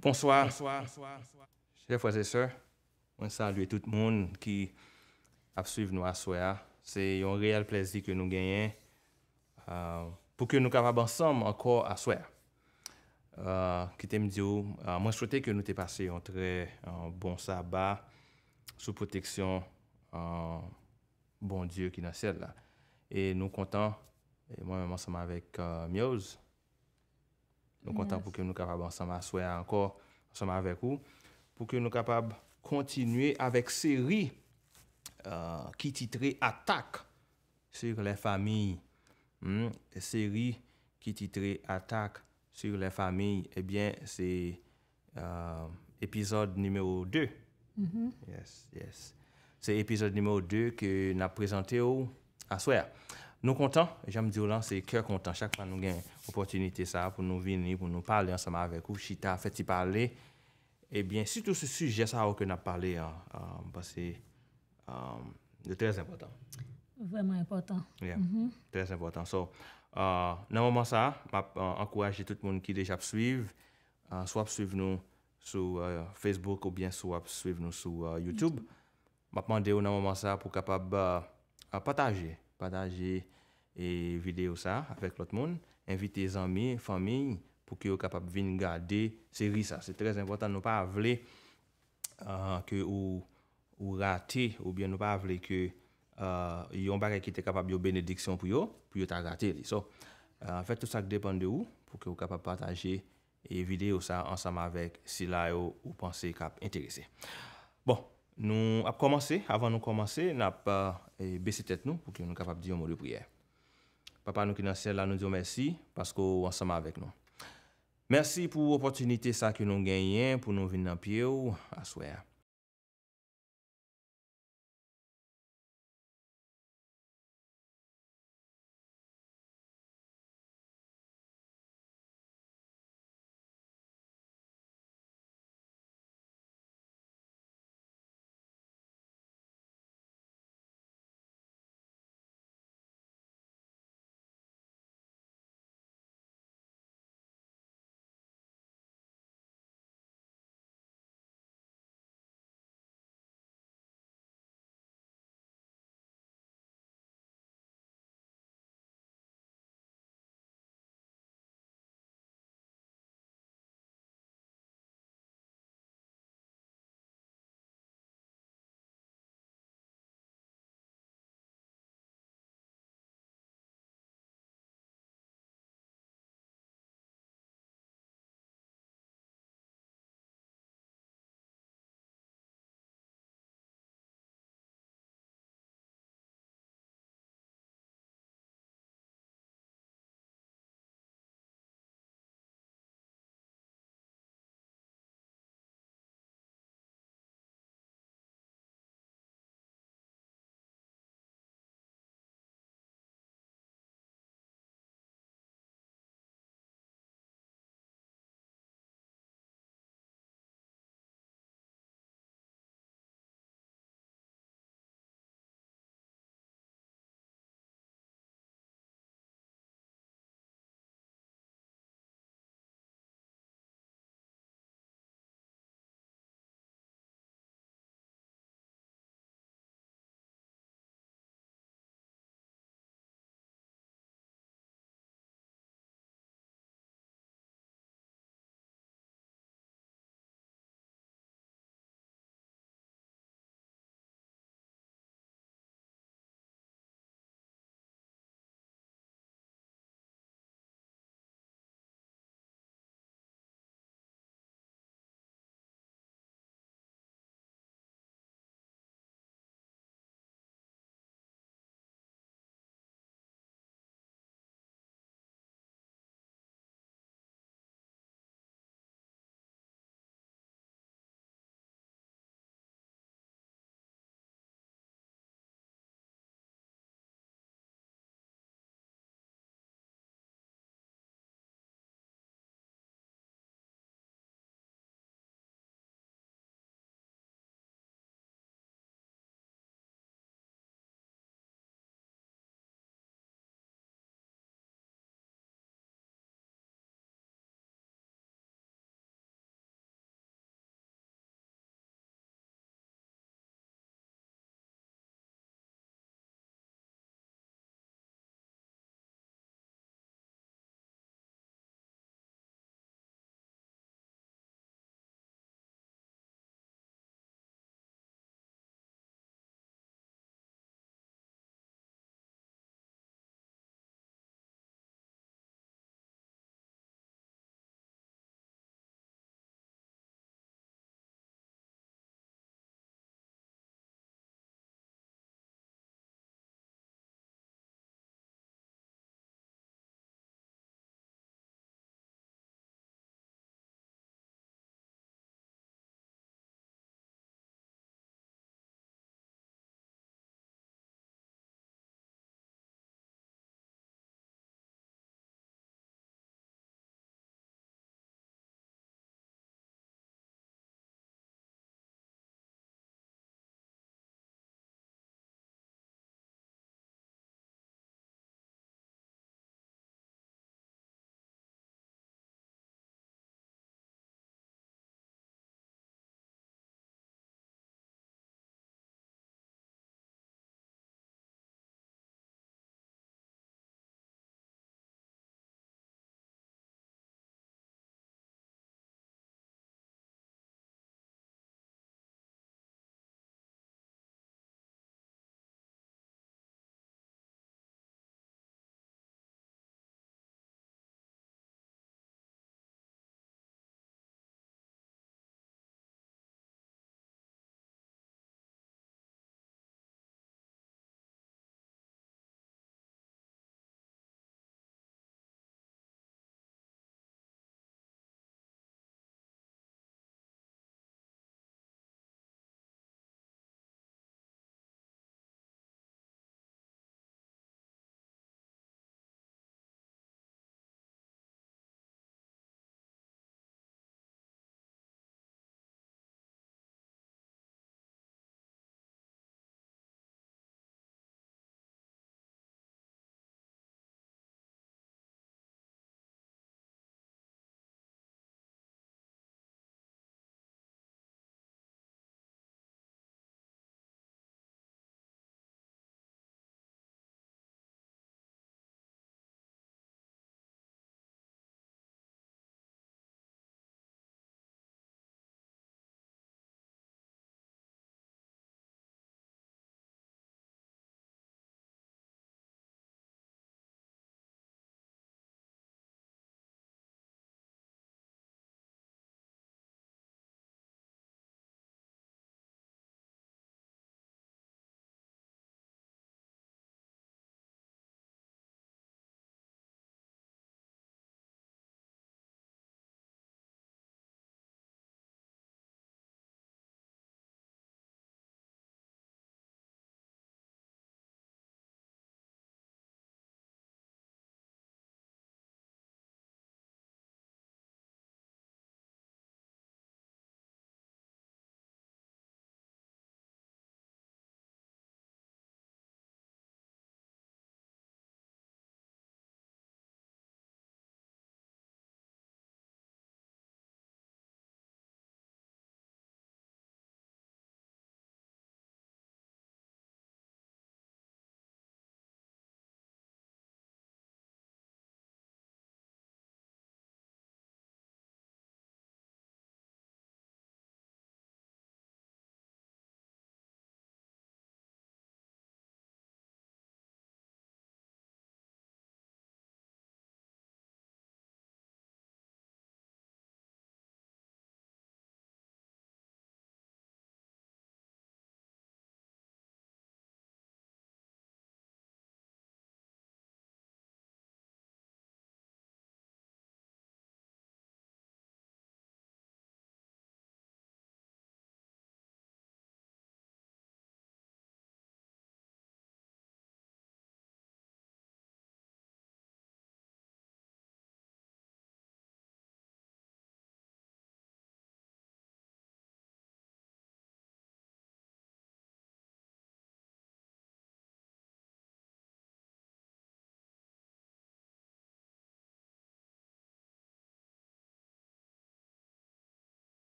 Bonsoir, chèf wazè sè, mwen salwè tout moun ki ap suiv nou aswaya. Se yon real plèzi ke nou genyen euh, pou ke nou kavab ansam anko aswaya. Kite euh, euh, mdi ou, mwen swote ke nou te pase yon tre bon sabba sou poteksyon bon diyo ki nasèd la. E nou kontan, mwen mwansama avèk Mioz. Nou kontan pou ke nou kapab ansama aswaya ankor, ansama avek ou. Pou ke nou kapab kontinye avèk seri ki euh, titre Atak sur le famye. Seri ki titre Atak sur le famye, ebyen se epizod nimeyo 2. Se epizod nimeyo 2 ke na prezante ou aswaya. Nou kontan, jèm di ou lan, se kèr kontan. Chak pa nou gen opotunite sa, pou nou vini, pou nou pale ansama avek ou. Chita, fè ti pale. Ebyen, eh sitou se suje, sa ou kè na pale, ba se de euh, trèz impotant. Vèman impotant. Yeah, mm-hmm. trèz impotant. So, nan euh, mouman sa, map ankouraje tout moun ki deja psuiv. Euh, swa psuiv nou sou Facebook ou bien swa psuiv nou sou YouTube. Map mande ou nan mouman sa pou kapab pataje. pataje e videyo sa avek lot moun. Invite zanmi, fami pou ki yo kapap vin gade se risa. Se trez importan nou pa avle ke ou ou rate, ou bien nou pa avle ke yon bare ki te kapap yo benediksyon pou yo pou yo ta rate li. So, an fèk tout sa k depan de ou pou ki yo kapap pataje e videyo sa ansam avek si la yo ou panse kap interese. Bon, nou ap komanse, avan nou komanse, nap e besi tet nou pou ki nou kapap diyo mori priye. Papa nou ki nan sè la nou diyo mersi, pasko ansama avèk nou. Mersi pou opotinite sa ki nou genyen, pou nou vin nan piye ou, aswe ya.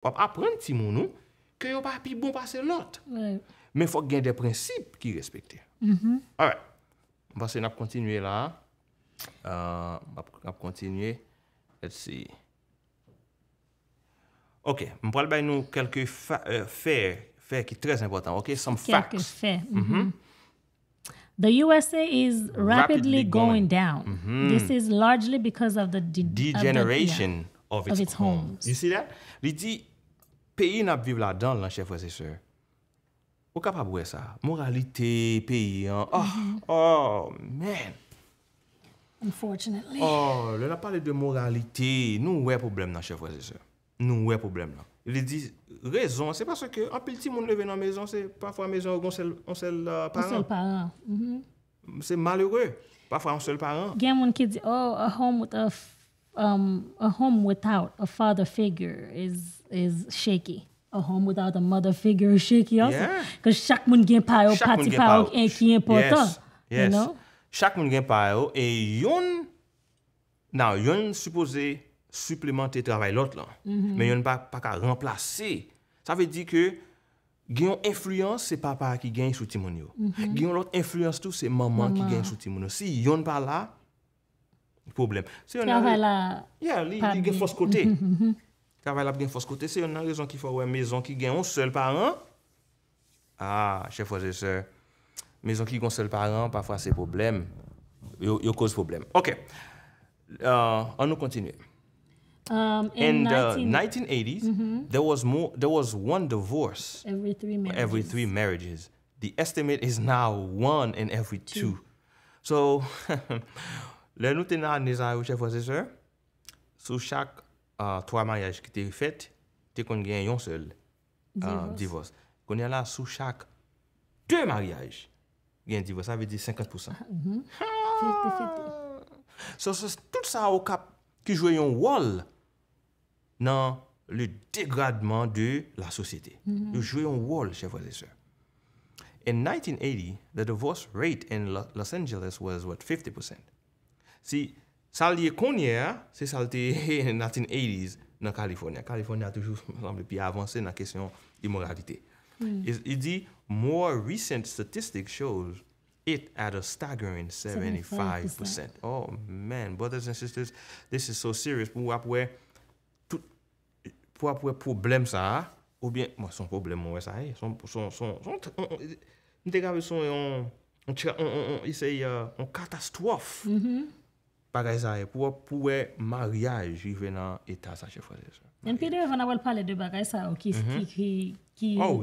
Wap apren ti moun nou, kè yo pa api bon pa se lot. Men fòk gen de prinsip ki respekte. Mm-hmm. All right. Mwase nap kontinye la. Euh, Mwase nap kontinye. Let's see. Ok. Mwen pral bay nou kelke fè, euh, fè ki tres important. Ok. Some facts. Fè. Mm-hmm. Mm-hmm. The USA is rapidly going down. This is largely because of the degeneration of its homes. You see that? Li di... peyi nap viv la dan lan chef wese se. Ou kap ap wè sa? Moralite, peyi an... Ah, mhm. Oh, man! Unfortunately... Oh, lè la pale de moralite. Nou wè problem nan chef wese se. Nou wè problem nan. Lè di, rezon, se paswa ke an pilti moun leve nan mezon, se pafwa mezon ou goun sel paran. Goun sel paran. Se malere, pafwa goun sel paran. Gen moun ki di, oh, a home with a... Um, a home without a father figure is... is shaky. A home without a mother figure is shaky also. Because chak moun gen pa yo, pati pa yo, enki important. Chak moun gen pa yo, e yon nou, yon suppose suplemente travay lot lan. Men mm-hmm. yon pa ka remplase. Sa ve di ke gen yon enfluence, se papa ki gen sou timon yo. Mm-hmm. Gen yon lot enfluence tou, se maman ki gen sou timon yo. Si yon pa la, problem. Si yon a re, yeah, li gen fos kote. Si yon a re, Kaval ap gen foskote se, yon nan rezon ki fwa we, mezon ki gen yon sel par an. Ah, che fwa ze se, mezon ki gen yon sel par an, pafwa se problem, yo koz problem. Ok, an euh, nou kontinue. Um, in the 1980s, mm-hmm. there was one divorce for every three marriages. The estimate is now one in every two. So, le nou tena nizayou, che fwa ze se, sou chak Troa maryaj ki te fet, te kon gen yon sel divos. Kon yon la sou chak dwe maryaj gen divos. A ve di 50%. Ha! So, tout sa okap ki jwe yon wol nan li degradman de la sosyete. Li jwe yon wol, che vwe de se. In 1980, the divorce rate in Los Angeles was what? 50%. Si... Salye konye, se salte 1980s nan Kaliforniya. Kaliforniya toujous, mwen samble, pi avanse nan kesyon imoralite. I di, more recent statistics show, it had a staggering 75%. Oh man, brothers and sisters, this is so serious. Mwen apwe problem sa, ou bien, son problem mwen sa, son degave son, he say, on katastrof. Mwen? bagay sa e pou wè maryaj jive nan etas sa che fwade. En pi de wè, wè nan wèl pale de bagay sa ou ki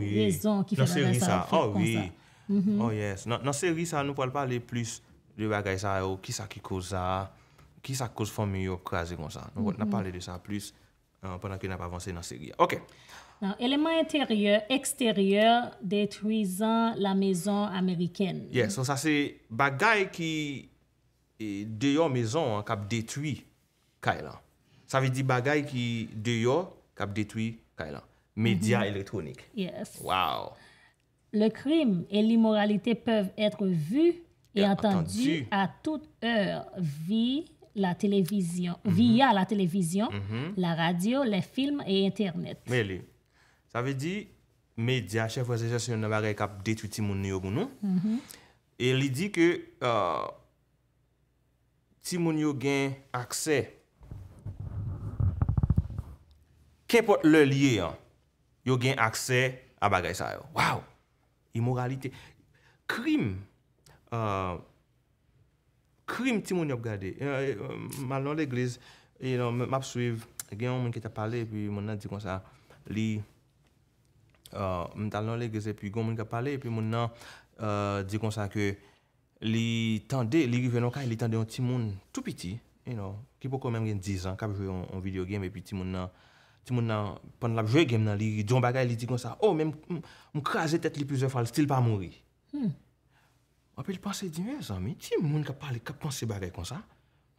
rezon, ki fwede nan seri sa ou. Oh yes, nan seri sa nou wèl pale plus de bagay sa ou, ki sa ki kouza, ki sa kouz fwame yo kwa zi kon sa. Nou wèl nan pale de sa plus pwè nan ki nan pa avanse nan seri. Ok. Elèman entèryè, ekstèryè, detwizan la mezon amèrikèn. Yes, an sa se bagay ki E deyo mezon kap detwi kailan. Sa ve di bagay ki deyo kap detwi kailan. Media mhm. elektronik. Yes. Wow. Le krim e li moralite pev etre vu e atan du a tout eur via la televizyon, mhm. mhm. la radio, le film e internet. Me li. Sa ve di media chef vweseche se yon abare kap detwiti moun yo gounou. E li di ke... ti moun yo gen akse. Ken pot lè liye yon, yo gen akse a bagay sa yo. Wow! Immoralite. Krim. Uh, krim ti moun yo gade. Eh, eh, um, Malon l'eglize, map suiv, gen yon moun ki ta pale, pi moun nan di kon sa li. Uh, moun talon l'eglize, pi gen moun ki ta pale, pi moun nan uh, di kon sa ki li tende, li rive nan kaj, li tende yon ti moun tout piti, you know, ki pou kon men gen 10 an, kap jwe yon, yon video game, epi ti moun nan, ti moun nan, pon la jwe game nan, li diyon bagay, li di kon sa, oh, men mkraze tet li pizè fal, stil pa mouri. Hmm. Anpe li panse di, men zan, men ti moun kap pale, kap panse bagay kon sa,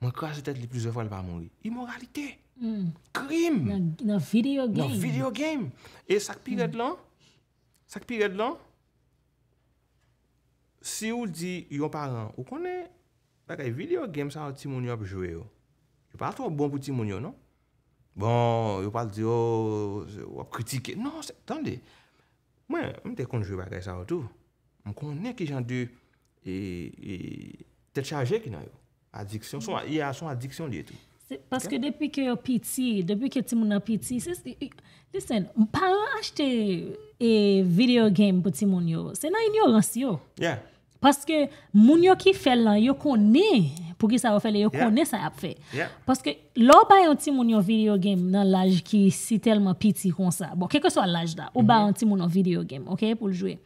mkraze tet li pizè fal pa mouri. Imoralite. Hmm. Krim. Nan, nan video game. Nan video game. E sak piret lan, sak piret lan, Si ou di yon paran, ou konen bagay video game sa ou ti moun yo ap jowe yo. Yon pal to bon pou ti moun yo, non? Bon, yon pal di yo oh, ou ap kritike. Non, tande. Mwen, mwen te konen jowe bagay sa ou tou. Mwen konen ki jan du e, e, tet chaje ki nan yo. Adiksyon, yon son adiksyon liye tou. Paske depi ke yo piti, depi ke ti moun ap piti, disen, mwen paran achte e, video game pou ti moun yo, se nan inyo rasyon. Yeah. que moun yo ki fel lan, yo konen pou ki sa yo fel, yo yeah. konen sa ap fe. Yeah. que lò ba yon ti moun yo video game nan laj ki si telman piti kon sa. Bon, keke so laj da, ou ba yon ti moun yo video game, ok, pou l'jouye.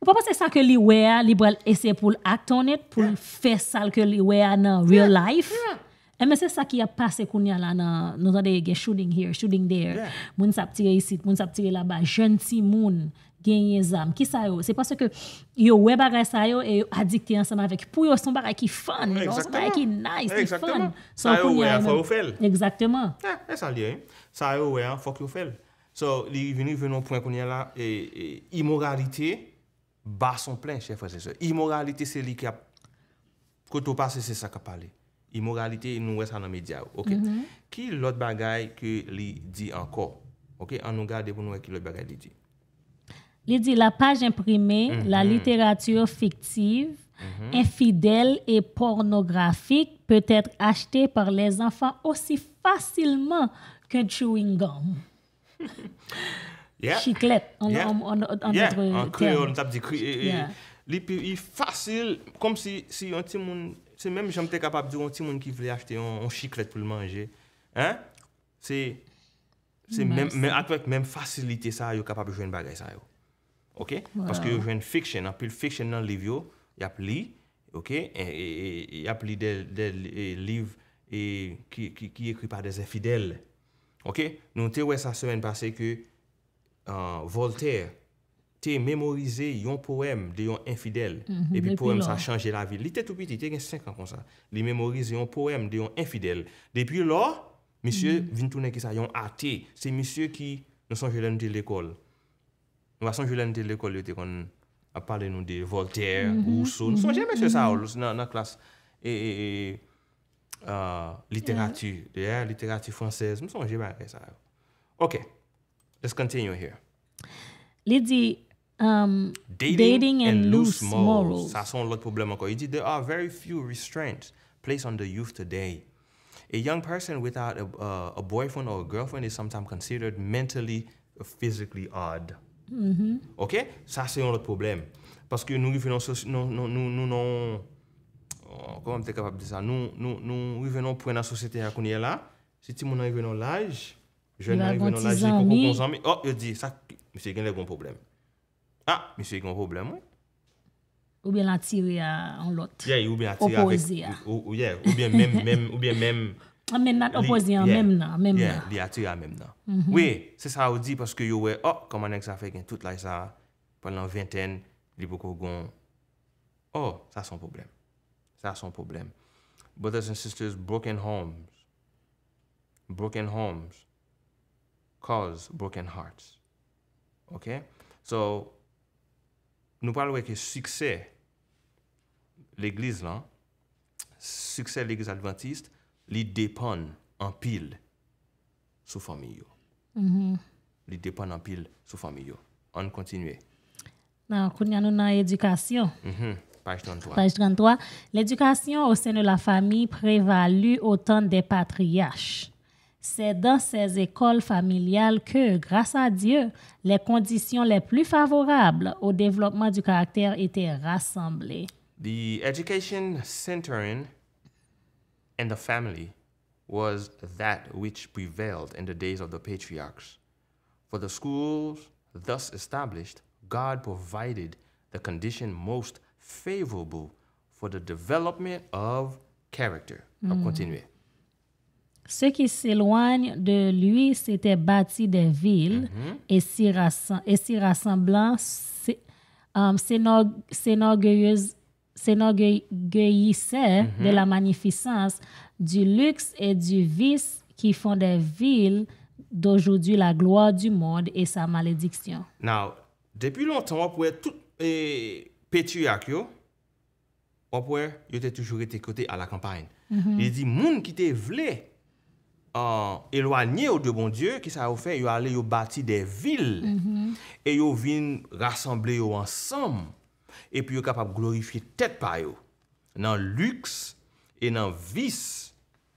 Ou pa pase sa ke li wea, li brel ese pou l'aktonet, pou yeah. l'fe sal ke li wea nan real life. E eh, men se sa ki ap pase koun ya la nan, nou zade ge shooting here, shooting there, moun sap tire isit, moun sap tire la ba, jen ti moun. genye zam. Ki sa yo? Se pas se ke yo we bagay sa yo e adikte ansama vek pou yo son bagay ki fun. Non, son bagay ki nice, ki fun. Eh, eh, sa yo we an fok yo fel. E, sa liye. Sa yo we an fok yo fel. So, li veni venon pwen kounye la e, e imoralite ba son plen. Imoralite se li ki a koto pa se se sa ka pale. Imoralite nou we sa nan media ou. Mm-hmm. Ki lot bagay ke li di anko? Ok, an nou gade pou nou we ki lot bagay li di? il dit la page imprimée, la mhm. littérature fictive, mhm. infidèle et pornographique peut être achetée par les enfants aussi facilement qu'un chewing gum. yeah. Chiclette, en, yeah. en, Il est facile, comme si, si un petit monde, c'est même j'étais capable de dire un petit monde qui voulait acheter un, chiclette pour le manger. Hein? C'est même, facilité ça, il est capable de jouer une bagaille ça. Yo. Ok, paske yo jwen fiksyen, apil fiksyen nan livyo, yap li, ok, yap li de liv ki ekri pa de zè fidèl. Ok, nou te wè sa sèwen basè ke Voltaire te memorize yon poèm de yon infidèl. Mhm. E pi poèm sa chanje la vi. Li te tou piti, te gen sèk an kon sa. Li memorize yon poèm de yon infidèl. Depi lò, misye mhm. vin toune ki sa yon ate, se misye ki nò sanjèlè nou di l'ekol. Mwa son joulen de l'ekol yo te kon ap pale nou de Voltaire, mm-hmm. Rousseau. Mwen son jeme se sa ou nan klas e literati, literati fransez. Mwen son jeme se sa ou. Ok, let's continue here. Li di um, dating and loose morals. Sa son lòt problem akor. Li di there are very few restraints placed on the youth today. A young person without a boyfriend or a girlfriend is sometimes considered mentally or physically odd. Mm-hmm. Ok, sa se yon lot problem Paske nou rivenon Nou nou nou nou nou nou oh, Kom an te kapab de sa Nou rivenon pou en oh, a sosyete ya kounye la Se ti mounan rivenon laj Jwen nan rivenon laj Oh, yo di, sa, misi yon le kon problem ah, Ha, misi yon kon problem Ou bien la tire ya An lot, opoze ya Ou bien men men A ah, men nat opozyan, mem nan, mem nan. Yeah, li ati ya mem nan. Oui, se sa ou di paske yo we, oh, koman ek sa fek en tout la isa, palan vinten, li pou kou gon, oh, sa son problem. Sa son problem. Brothers and sisters, broken homes, broken homes, cause broken hearts. Ok? So, nou palwe ke suksè l'Eglise lan, suksè l'Eglise Adventiste, li dépend en pile sous famille. Mm -hmm. Li dépend en pile sous famille. On continue. Non, nous avons dans l'éducation. Mm Page 33. Page 33. L'éducation au sein de la famille prévalue autant des patriarches. C'est dans ces écoles familiales que, grâce à Dieu, les conditions les plus favorables au développement du caractère étaient rassemblées. The education centering and the family was that which prevailed in the days of the patriarchs. For the schools thus established, God provided the condition most favorable for the development of character. Mm. On continue. Ceux qui s'éloignent de lui s'étaient bâtis des villes mm -hmm. et s'y si rassemblant euh, s'énorgueilleuses « C'est mm -hmm. de la magnificence, du luxe et du vice qui font des villes d'aujourd'hui la gloire du monde et sa malédiction. Now, depuis longtemps, on pour tout eh, eux. on pourrait, il était toujours été côté à la campagne. Mhm. Il dit, monde qui te voulait euh, éloigné de bon Dieu, qui ça a fait, ils au bâtir des villes mhm. et ils viennent rassembler ensemble epi yo kapap glorifiye tèt pa yo nan lüks e nan vis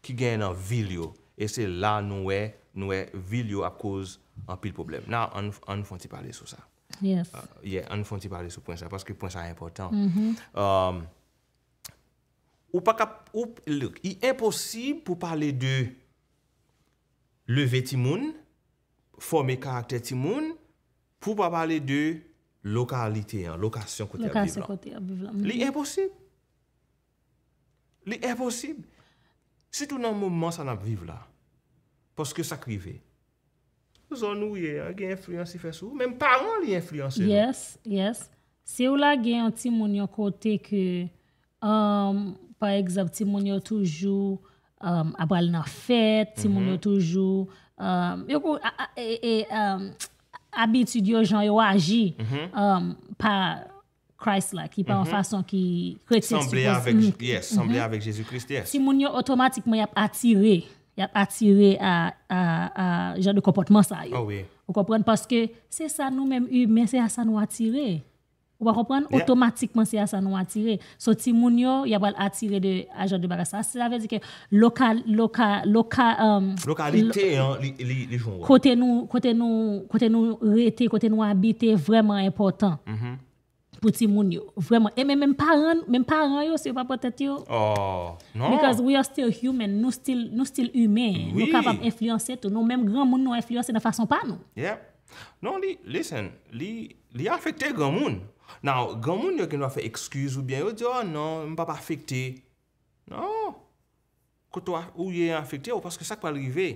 ki gen nan vil yo e se la nouè vil yo ap koz an pil problem nan an fon ti pale sou sa an ah, fon ti pale sou pon sa paske pon sa important mm-hmm. um, ou pakap yi imposib pou pale de leve ti moun forme karakter ti moun pou pa pale de lokalite an, lokasyon kote a biv la. Li e posib. Li e posib. Se tou nan mouman sa nan biv la, poske sa krive, zon nou ye, gen enfluensi fesou, menm pa an li enfluensi. Yes, yes. Se ou la gen yon timoun yo kote ke, um, par exemple, timoun um, mhm. um, yo toujou, abal na fet, timoun yo toujou, yo kou, e, e, e, habitude de gens yo agi mhm. um, par Christ là qui par en mhm. façon qui chrétien avec mhm. yes avec Jésus-Christ yes si moun automatiquement y a attiré y a attiré à à à genre de comportement ça ah oui. vous comprenez parce que c'est ça nous mêmes mais c'est à ça nous attirer ou va comprendre automatiquement c'est à ça nous attirer. So il moun yo y a pas attirer de agent de bagage. Ça ça veut dire que local local local um, localité hein les gens. Côté nous côté nous côté nous rester côté nous habiter vraiment important. -hmm. Pour ti moun vraiment et même même parents même parents yo c'est pas peut-être yo. Oh non. Because we are still human, nous still nous still humains. Oui. Nous capables influencer tout nous même grand monde nous influencer de façon pas nous. Yep. Non, écoutez, listen, li, li grands grand monde. Nou, gwa moun yo genwa fe ekskuse ou bien, yo di, oh non, mpapa afekte. Non, koto a ou ye afekte ou paske sak pa rive.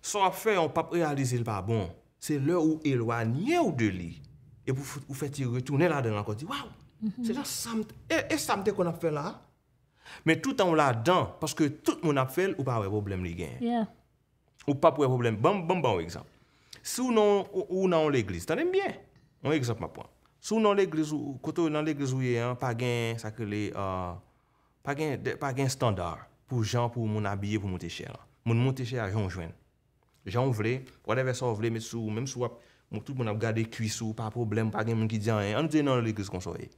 So ap fe, ou pap realize l pa bon, se lè ou elwa nye ou de li. E pou fè ti retoune la den an koti, waw, mhm. se la samte, e, e samte kon ap fe la. Me tout an ou la den, paske tout moun ap fe, ou pa wè problem li gen. Ou pap wè problem, bamban wè ekzamp. Sou nou, ou nou l'eglise, tanem bien, wè ekzamp ma pou an. Sou nan l'Eglise ouye, koto nan l'Eglise ouye, pa gen sa kele, euh, pa gen standar pou jan pou moun abye pou moun teche. Moun moun teche a jan jwen. Jan vle, wadeve sa vle met sou, mèm sou wap moun tout moun ap gade kuisou, pa problem, pa gen moun ki diyan en, an te nan l'Eglise konsoye.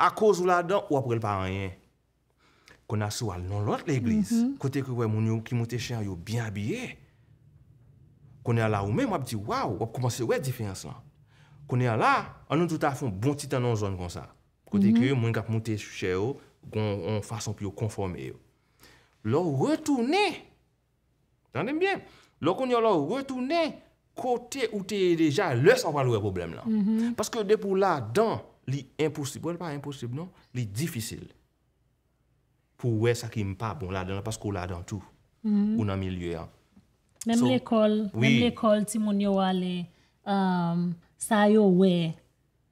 A koz ou la dan, wap rel pa an en. Kona sou al nan l'an l'Eglise, mhm. kote kwen moun ki moun teche yo bien abye, kona la oume mwap di waw, wap komanse wè difensan. konye ala, an nou touta foun bon titan an zon kon sa. Kote mhm. ki yo, mwen kap moun te chè yo, kon fason pi yo konforme yo. Lò wè toune, jan deme byen, lò kon yo lò wè toune, kote ou te deja lè sa wale wè problem la. Mhm. Paske depo wè la dan, li imposible, wè li pa imposible non, li difícil. Pou wè sakim pa, bon la dan, paske wè la dan tou, mhm. ou nan mi lye an. Mem l'ekol, mem l'ekol ti moun yo wale, amm, sa yo we,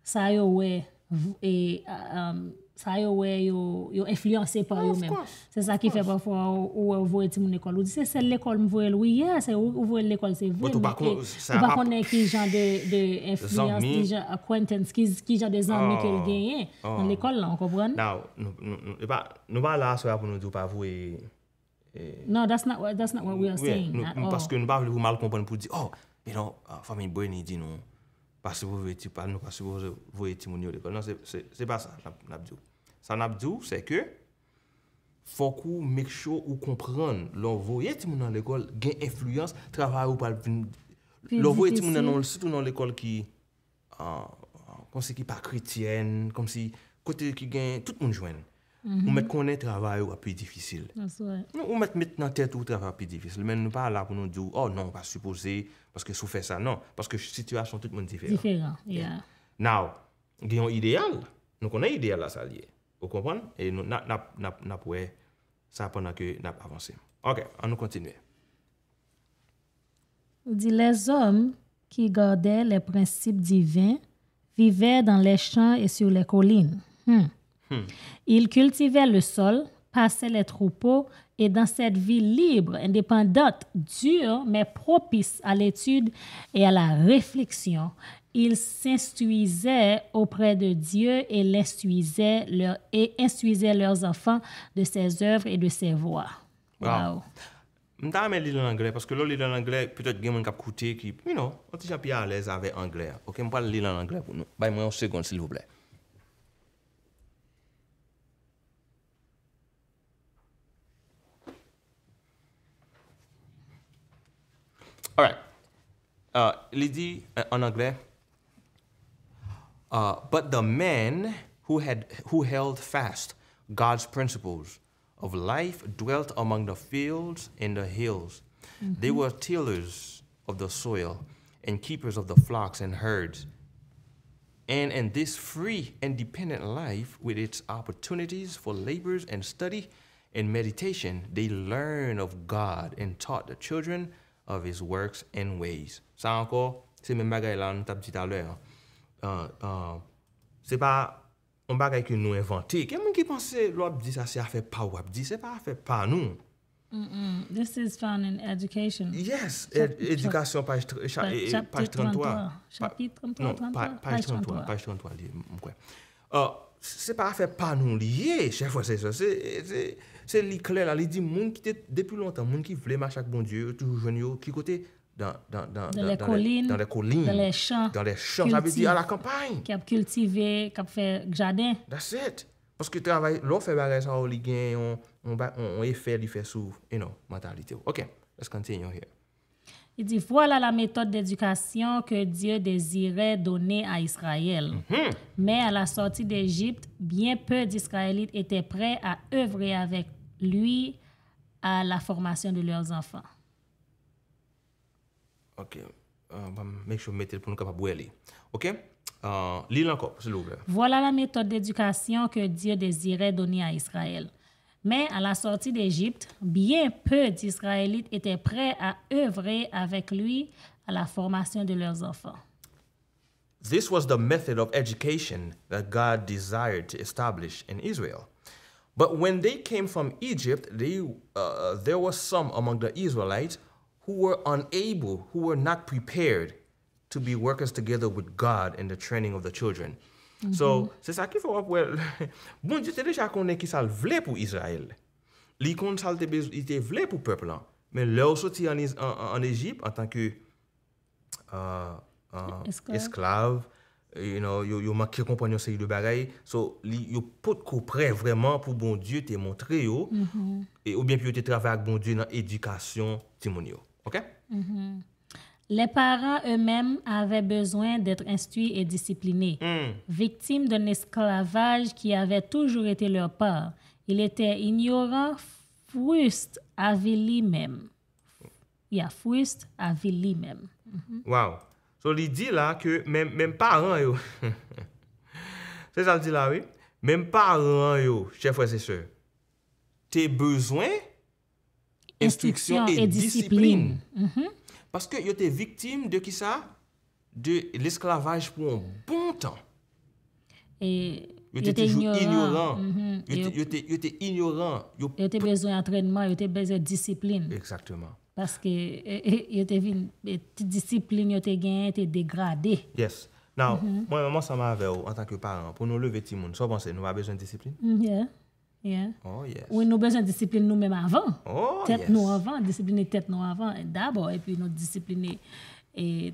sa yo we, e, sa yo we yon, yon enflyanse pa yon men. Se sa ki fe pa fwa ou wè ou vwè ti moun ekol. Ou di se sel l'ekol mwè vwè l wè, ou vwè l l'ekol se vwè, ou pa konen ki jan de enflyanse, ki jan de zanmi ke l genye, an ekol la, an kompran? Nou pa la, nou pa la, nou pa la, nou pa la, nou pa la, nou pa la, pa se pou ve eti pal nou, pa se pou ve eti moun yo l'ekol. Non, nan, se pa sa, nabdou. Sa nabdou, se ke, fokou mekcho ou kompran lor ve eti moun yo l'ekol gen efluyans, travay ou pal, lor ve eti moun yo nan l'ekol ki, konsi ki pa kretyen, konsi kote ki gen, tout moun jwen. Ou mhm. met konen travay ou api difisil. Ou met met nan tet ou travay api difisil. Men nou pa la pou nou di ou, oh non, pa supose, paske sou fe sa, non. Paske situasyon tout moun diferent. Diferent, yeah. Now, gen yon ideal, nou konen ideal la sa liye. Ou kompon? E nou napwe, sa apon nan ke nap avanse. Ok, an nou kontinue. Ou di, les hommes qui gardè les principes divins vivè dans les champs et sur les collines. Hmm. Hmm. Ils cultivaient le sol, passaient les troupeaux, et dans cette vie libre, indépendante, dure, mais propice à l'étude et à la réflexion, ils s'instruisaient auprès de Dieu et, l'instruisaient leur, et instruisaient leurs enfants de ses œuvres et de ses voies. Wow. wow. Mta amè li parce que paske lò li lè l'anglè, pwetèt gen mwen kap koute ki, you know, an ti jan pi alèz avè anglè. Ok, mpa li lè anglais pou nou. Bay mwen yon segonde, s'il vous plaît. All right. Euh, il dit uh, en anglais, uh, but the men who, had, who held fast God's principles of life dwelt among the fields and the hills. Mm -hmm. They were tillers of the soil and keepers of the flocks and herds. And in this free and dependent life, with its opportunities for labors and study and meditation, they learn of God and taught the children of his works and ways. Sa anko, se men bagay la nou tab di talwe. Se pa, an bagay ki nou inventi. Kèm moun ki panse, lò ap di sa se afe pa ou ap di, se pa afe pa nou. This is found in education. Yes, education, page 33. E, Chapitre 33? Non, page 33. Page 33. Ok. Se pa a fe panon liye, che fwa se se. Se li kle la, li di moun ki te depi lontan, moun ki vleman chak bon die, toujou jwen yo, ki kote dan... Dan le kolin, dan le champ, Dan le champ, sa be di a la kampany. Ke ap kultive, ke ap fe jaden. That's it. Poske trabay, lò fe bare sa ou li gen, on e fe li fe sou, you know, mentalite. Ok, let's continue here. Il dit, voilà la méthode d'éducation que Dieu désirait donner à Israël. Mhm. Mais à la sortie d'Égypte, bien peu d'Israélites étaient prêts à œuvrer avec lui à la formation de leurs enfants. OK. Euh, make pour nous OK? Euh, encore, s'il vous Voilà la méthode d'éducation que Dieu désirait donner à Israël. Mais à la sortie d'Égypte, bien peu d'Israélites étaient prêts à œuvrer avec lui à la formation de leurs enfants. This was the method of education that God desired to establish in Israel. But when they came from Egypt, they, uh, there were some among the Israelites who were unable, who were not prepared to be workers together with God in the training of the children. Mhm. So, se sa ki fwa pou el, bon diyo te deja konen ki sal vle pou Israel, li kon sal te vle pou peplan, men lè ou soti an Egypt an tanku esklav, you know, yo makir kompanyon se yilou bagay, so li yo pot koupre vreman pou bon diyo te montre yo, mhm. e, ou bien pi yo te travè ak bon diyo nan edikasyon ti moun yo, ok? Mm-hmm. Les parents eux-mêmes avaient besoin d'être instruits et disciplinés. Hmm. Victimes d'un esclavage qui avait toujours été leur part, Ils étaient ignorants, frustes, avili même. Il a frustes, avili même. Mm-hmm. Wow. So, il dit là que même, même parents, yo. c'est ça le dit là, oui. Même parents, yo, chers frères et sœurs, tes besoins, instruction, et, discipline. Mm-hmm. Paske yo te viktim de ki sa, de l'esklavaj pou bon tan. E yo te jou ignoran, mm-hmm. yo te ignoran. Yo te bezo entrenman, yo te bezo disiplin. Eksaktman. Paske yo te vi, ti disiplin yo te gen, eh, eh, te eh, degradé. Yes. Nou, mwen mm-hmm. mwen sa mwen ave ou, oh, an tanke paran, pou nou leve ti moun, sop monsen, bon, nou a bezo disiplin. Mm-hmm, yeah. Oh, ou nou bezwen disipline nou mèm avan. Oh, tèt nou avan, disipline tèt nou avan. Dabo, epi nou disipline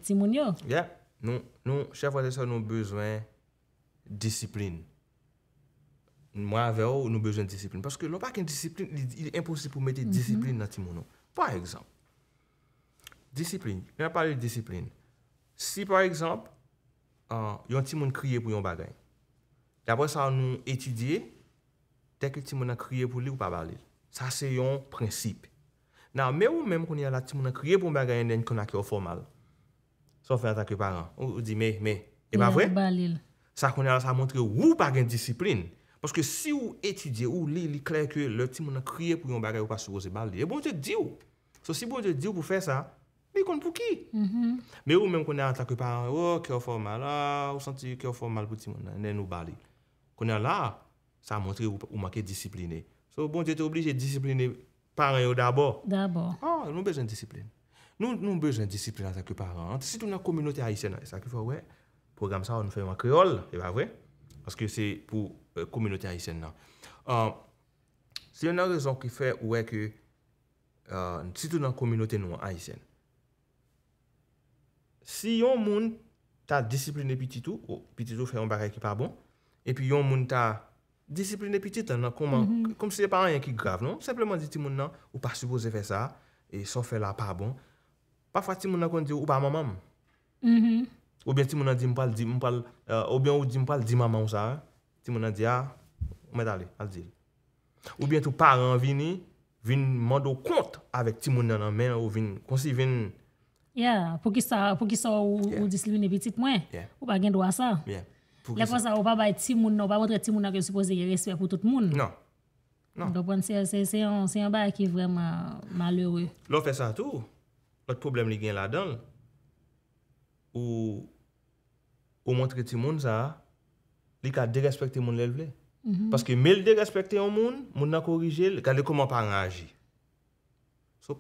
timoun yo. Yep, nou chef vatese nou bezwen disipline. Mwa ave ou nou bezwen disipline. Paske lopak en disipline, il est imposible pou mette mhm. disipline nan timoun yo. Par exemple, disipline. Nou ap pale disipline. Si par exemple, euh, yon timoun kriye pou yon bagay. Dabo sa nou etudye, Dès que Timon a crié pour lui ou pas parler. Ça, c'est un principe. Non, mais ou même qu'on y a là, Timon a crié pour bagaille un qu'on a qui formal. Sauf en attaquer que parent. Ou dit, mais, mais, et pas vrai? Ça, qu'on y a là, ça montre ou pas une discipline. Parce que si vous étudiez ou lisez, il est clair que le Timon a crié pour un bagaille ou pas supposé parler. Et bon Dieu dit, so, si bon Dieu dit pour faire ça, mais qu'on pour qui? Mm-hmm. Mais ou même qu'on est en tant que parent, oh, qui est formal, là, ah, ou senti qui est formal pour Timon, n'est nous parler. Qu'on est là, ça montre ou, où manquer discipliné. So, bon Dieu, tu es obligé de discipliner parents d'abord. D'abord. Ah, nous avons besoin de discipline. Nous, avons besoin de discipline en tant que parents. Si dans la communauté haïtienne, c'est ça qu'il faut, ouais, programme ça, on fait en créole, c'est pas vrai? Parce que c'est pour la euh, communauté haïtienne. Euh, c'est une raison qui fait, ouais, que euh, es dans la communauté non haïtienne, si un monde ta discipliné petit tout, oh, petit tout fait un barré qui n'est pas bon, et puis un monde ta Disipline pitite nan, konman, konm se yon paran yon ki grav, non? Sempleman di ti moun nan, ou pa supose fe sa, e so fe la pa bon. Pafwa ti moun nan kon di ou pa mamam. Mm-hmm. Ou bien ti moun nan di mpal di mpal, euh, ou bien ou di mpal di mamam ou sa, ti moun nan di a, ah, ou met a li, al di. Ou bien tou paran vini, vini mando kont avek ti moun nan nan men ou vini, konsi vini. Ya, pou ki sa, pou ki sa ou disipline pitite mwen, ou pa gen do a sa. Ya. La kon sa ou pas, bay pas, moun, ou pa ti moun respect pou tout le monde? Non. Donc, c'est un bail qui est vraiment malheureux. L'on fait ça tout. L'autre problème qui est là-dedans, ou, ou montrer tout le monde ça, il a dérespecté le monde. Mm-hmm. Parce que, mais il dérespecte le monde, le monde a corrigé, ne comment pas réagir. So,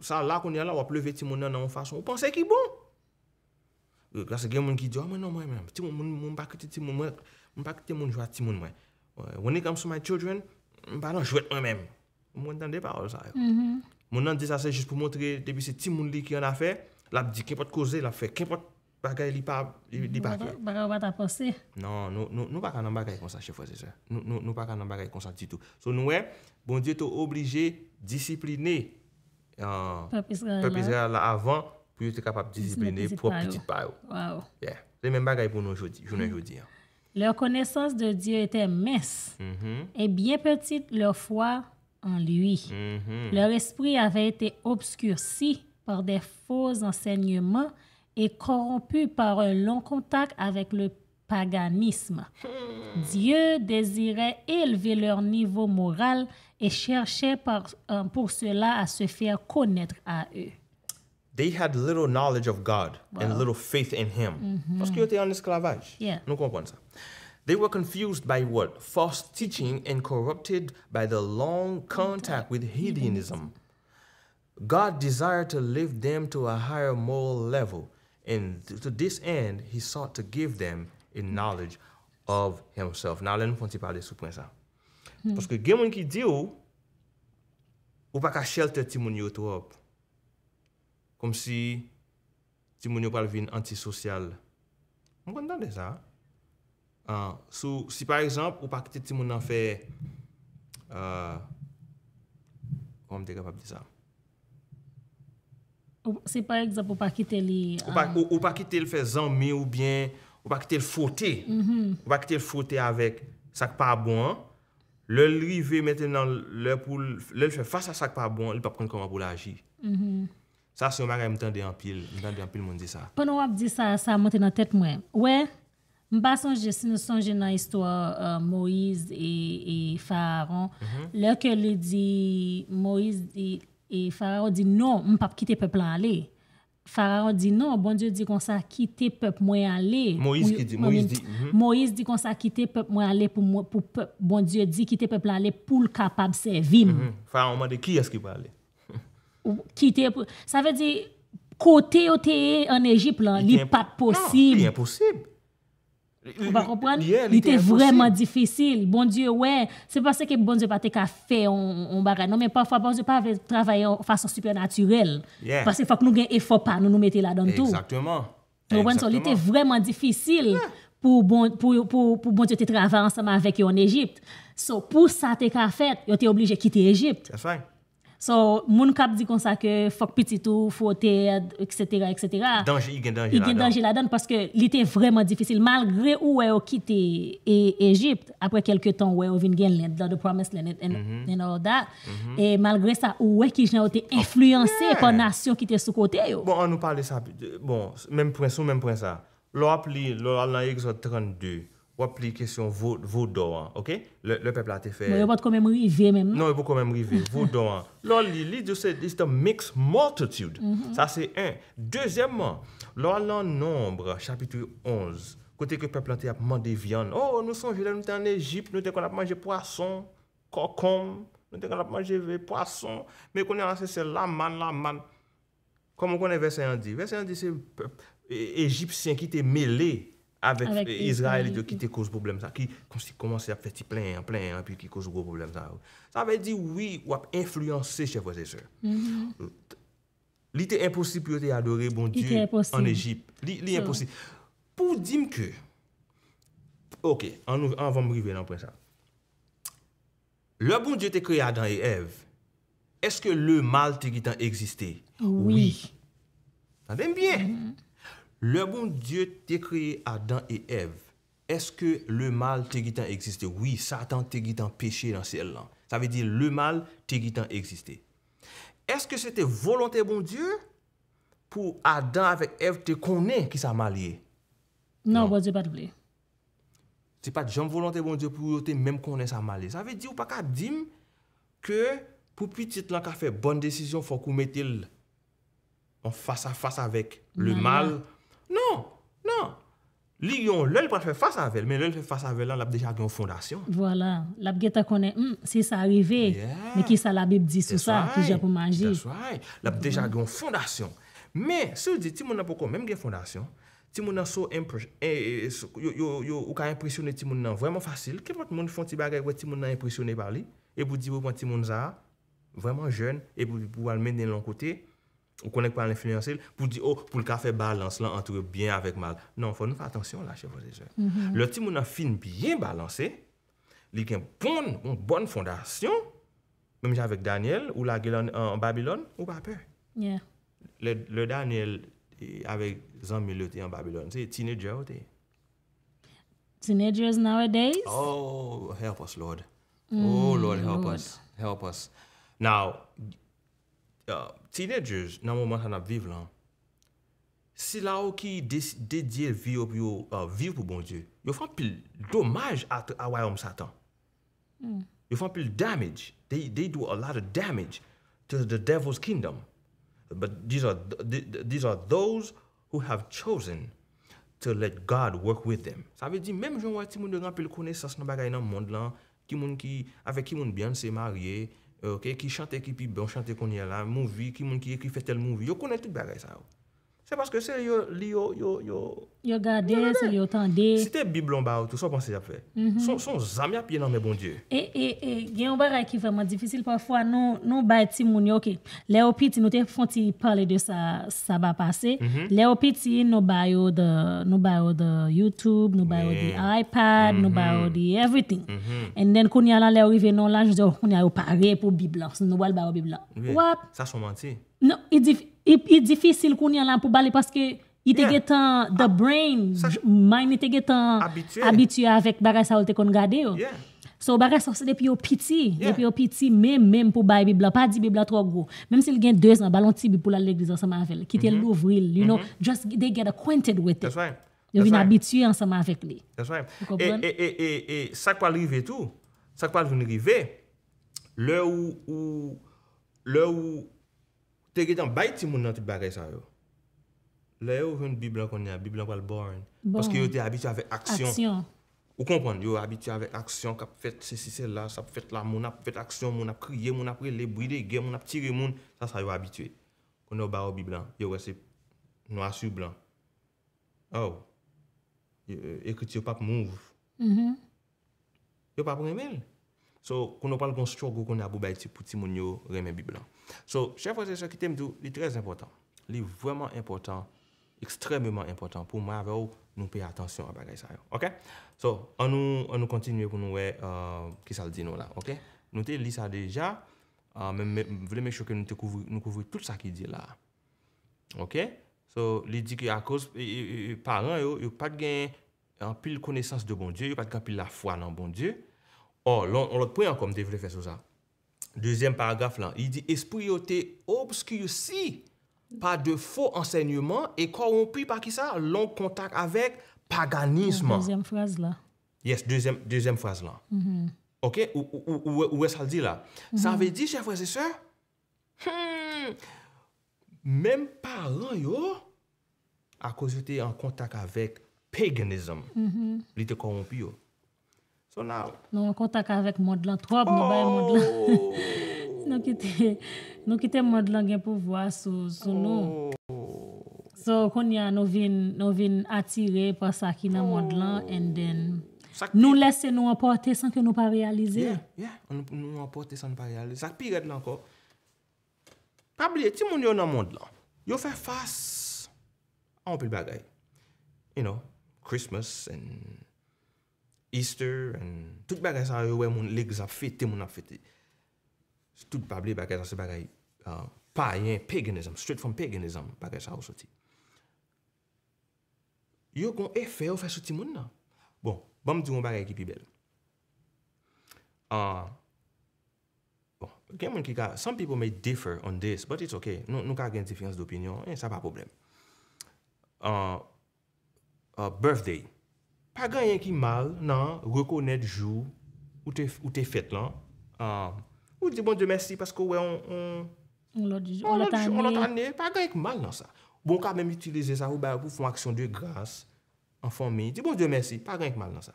ça, là qu'on est là, on a pleuvé tout le monde d'une façon. Vous pensez qu'il est bon? Grase gen moun ki diyo, mwen non ne mwen, pas moun ti moun pas moun jwa ti moun mwen. When it comes to my children, pa nan jwet mwen mwen. Moi pas de sa yo. Mwen nan de sa se qui pou fait debi se ti moun li a fait. la dit pas koze, la pas li pa Il pas bah, bah, bah, Non, bagaille comme ça, nous nous pas sommes comme ça du tout. So nous nous, bon Dieu discipliner. Euh, hein. avant pour être capable de discipliner pour petit pas. Wow. Yeah. même pour nous aujourd'hui, hein. Leur connaissance de Dieu était mince mm-hmm. et bien petite leur foi en lui. Mm-hmm. Leur esprit avait été obscurci par des faux enseignements et corrompu par un long contact avec le paganisme. Hmm. Dieu désirait élever leur niveau moral et cherchait par, euh, pour cela à se faire connaître à eux. they had little knowledge of God wow. and little faith in Him. Mm-hmm. Parce qu'ils étaient en esclavage. Yeah. Nous comprenons ça. They were confused by what? False teaching and corrupted by the long contact with mm-hmm. hedonism. God desired to lift them to a higher moral level, and to this end, He sought to give them a knowledge of Himself. Now, let me parler sur point ça. Hmm. Parce que quelqu'un qui dit ou, ou pas qu'à shelter Timon Yotop. kom si ti moun yo pal vin antisocial. Mwen kwen nan de zan. Ah, sou, si par exemple, ou pa kite ti moun nan fe, eee, kon m deke pa bizan. Se par exemple, ou pa kite li... Ou pa ah. kite li fe zan, mi ou bien, ou pa kite li fote. Mm-hmm. Ou pa kite li fote avek sak pa bon, lel li ve meten nan lel pou, lel fe fasa sak pa bon, lel pa pren kama pou laji. Mm-hmm. Sa souman ganyan mtande anpil, mtande anpil moun di sa. Pono wap di sa, sa mante nan tet mwen. Mwen, mba sanje, si nou sanje nan istwa Moïse et Faraon, mhm. lè ke lè di Moïse et Faraon di non, mpap kite pep lalè. Faraon di non, bon diyo di kon sa kite pep mwen lalè. Moïse ki di, Moïse di. Mhm. Moïse di kon sa kite pep mwen lalè pou bon diyo di kite pep lalè pou l kapab se vim. Faraon mwen de ki yas ki pa lè? quitter. Ça veut dire, côté OTE en Égypte, là, il n'est pas possible. Il est impossible. Vous comprenez? Il était vraiment difficile. Bon Dieu, ouais. C'est parce que bon Dieu pas qu'à faire on, bagarre. Non, mais parfois, bon Dieu pas travailler en façon surnaturelle Yeah. Parce qu'il faut que nous ayons effort pas nous nous mettre là dans tout. Exactement. Vous comprenez? était vraiment difficile. pour bon pour pour pour bon Dieu te travailler ensemble avec eux en Égypte. So, pour ça t'es qu'à fait, il était obligé de quitter l'Égypte. c'est So, moun kap di que faut petit, fok faut fote, etc., etc. il gen dange la dan. parce que li te vreman difisil. Malgre ou we ou kite Egypt, apre kelke ton we vin gen the promised land and, mm -hmm. that, Et malgré ça, malgre sa ou influencé par pa nasyon ki te sou Bon, bon, même point même point ça. ap li, 32, appliquer sur vos vos OK le, peuple a été fait Mais il va quand même même Non, il va quand même river vos dons. Lors c'est un mix multitude. Mhm. Ça c'est un. Deuxièmement, lors de nombre chapitre 11 côté que le peuple a demandé viande. Oh, nous sommes venus, nous en Égypte, nous qu'on a mangé poisson, cocon, nous avons a mangé poisson, mais qu'on avons c'est la man la man. Comme on connaît verset 1 dit. Verset 1 dit c'est Égyptien qui était mêlé Avèk Israelite ki te kouz problem sa. Ki kon si komanse ap feti plen, plen, pi ki kouz gwo problem sa. Sa vè di, wè ap influense chef wè zè sè. Mm-hmm. Li te imposible pou yo te adore bon dieu an Ejip. Li imposible. Pou di mke, ok, an vèm rive nan pren sa. Le bon dieu te kreye Adan et Eve, eske le mal te gitan egziste? Oui. Sa dèm bien. Oui. Mm-hmm. Le bon dieu te kreye Adam et Eve, eske le mal te gitan eksiste? Oui, Satan te gitan peche dans ciel lan. Sa ve di le mal te gitan eksiste. Eske se te volonté bon dieu pou Adam avek Eve te konen ki sa mal ye? Nan, wadze pat wle. Se pat jom volonté bon dieu pou te men konen sa mal ye? Sa ve di ou pak a dim ke pou pitit lan ka fe bon desisyon fok ou metil an fasa fasa avek le mal... Non, non. Lyon, là, il faire face à elle, mais là, fait face à elle, il a déjà une fondation. Voilà. La guetta connaît, c'est hmm, si ça arrivé, yeah. mais qui ça la Bible dit sur ça, qui j'ai pour manger. C'est right. a déjà une fondation. Mais si on dit si vous pas même une fondation, si vous n'avez impressionné, si vraiment facile, Quelqu'un votre monde fait un petit bagage, impressionné par lui, et vous dites, bon Timon vraiment jeune, et vous le mener de l'autre côté, on connecte pas l'influenciel pour dire, oh, pour le café balance là, entre bien avec mal. Non, faut nous faire attention là, chez vos jeunes. Le petit Le a fin bien balancé, il a une bonne, bonne fondation, même avec Daniel, ou la en, en Babylone, ou pas peur. Le, le, Daniel avec était en Babylone, c'est teenager. Teenagers nowadays? Oh, help us, Lord. Mm, oh, Lord, help us. Help us. Now, uh, teenagers nan mouman an ap viv lan, si la ou ki dedye vi ou pou yo uh, viv pou bon Diyo, yo fan pil domaj at awayom satan. Mm. Yo fan pil damage. They, they do a lot of damage to the devil's kingdom. But these are, th th these are those who have chosen to let God work with them. Sa ve di, menm joun wè ti moun de gran pil kone sas nan bagay nan moun lan, ki moun ki, avek ki moun byan se marye, Ok, ki chante ekipi bon, chante konye la, mouvi, ki moun ki ekipi fetel mouvi, yo konen tit bagay sa yo. parce que c'est yo yo yo... Yo gade, c'est yo tende. c'était te biblon ba tout ça penser à faire son fe. Son zami pied dans mes bon Dieu et et e, gen yon qui vraiment difficile parfois non non bay ti moun yo ki. Le ou piti te fonti parler de ça ça va passer mhm. les ou nous nou bay de, nous bay de YouTube, nous bay de iPad, nous mhm. bay de everything. et mhm. then koun yalan le ou rive non là je yo oh, koun yalan yo pare pou biblon. Se nou wal bay yo biblon. Non, il dit E difisil koun yon là pour bale parce que il était getan the ah, brain, ah, mind était getan habitué avec bagay ça ou te kon gade yo. So bagay sa se depi yo piti, yeah. depi yo piti mèm mèm pou bay bibla, pa di bibla tro go. Mèm se l gen 2 an, balon ti bi pou la l'eglise ansama avèl, ki te mm -hmm. l'ouvril, you mm -hmm. know, mm-hmm. just they get acquainted with it. That's right. Yo vin right. abitue ansama avèk li. That's right. E sa kwa l'rive tou, sa kwa l'rive, lè ou, lè ou, te ki tan bay ti moun nan ti bagay sa yo. Le yo ven biblan kon ya, biblan pal born. Bon. Paske yo te abitye avek action. Aksyon. Ou kompon, yo abitye avek aksyon, kap fait se si se la, sap fet la, moun ap fet aksyon, moun ap kriye, moun ap rele, bride gen, moun ap tire moun. Sa sa yo abitye. Kon yo ba biblan, yo noa su blan. oh. écoutez eh, pas pap -hmm. Yo So, konon pal gons chokou konon apou baytip pou ti moun yo reme biblan. So, chèvres et chèvres ki temdou, li trez important. Li vwèman important, ekstremèman important pou mwen avè ou nou pey atensyon apagay sa yo. Ok? So, an nou kontinye konon wè kis al di nou la. Ok? Nou euh, te li sa deja, men vle mè chokè nou te kouvri tout sa ki di la. Ok? So, li di ki akos, parlan yo, yo pat gen, an pil konesans de bon di yo, yo pat gen pil la fwa nan bon di yo. Or, oh, loun, lout pou yon kom devre fè sou sa. Dezyem paragraf lan, yi di, espri yo te obskyousi pa de fo ansenyouman e korompi pa ki sa, loun kontak avèk paganisman. Dezyem fraz lan. Yes, dezyem fraz lan. Ou wè sal di la? Sa avè di, chèf wè zè sè? Mèm parlant yo, akou zite yon kontak avèk paganisman. Li te korompi mm-hmm. yo. So now... Nou kontak avèk modlan. Trob nou bay modlan. Nou kite... Nou kite modlan gen pou vwa sou nou. So kon ya nou vin... Nou vin atire pa sa ki nan modlan. Oh. And then... Nou lese nou apote san ke nou pa realize. Yeah, yeah. Nou apote san pa realize. Sak pi red nan ko. Pabli, ti moun yo nan modlan. Yo fè fass... An pou bi agay. You know, Christmas and... Easter, tout bagay sa yo wè moun ligz ap fete, moun ap fete. Tout pabli bagay sa se bagay euh, pa yon paganism, straight from paganism bagay sa yo soti. Yo kon efè yo fè soti moun nan. Bon, bam ti yon bagay ki pi bel. Ah, bon, gen moun ki ka, some people may differ on this, but it's ok. Nou ka gen tifikans d'opinyon, e eh, sa pa problem. Ah, ah, birthday. pa gen yon ki mal nan rekonet jou ou te fet lan. Ou di bon diye mersi paske ou wey on on lodi, on lodi, on lodi, pa gen yon ki mal nan sa. Bon, ou bon ka menm itilize sa ou ba pou fon aksyon de grase an fon mi, di bon diye mersi, pa gen yon ki mal nan sa.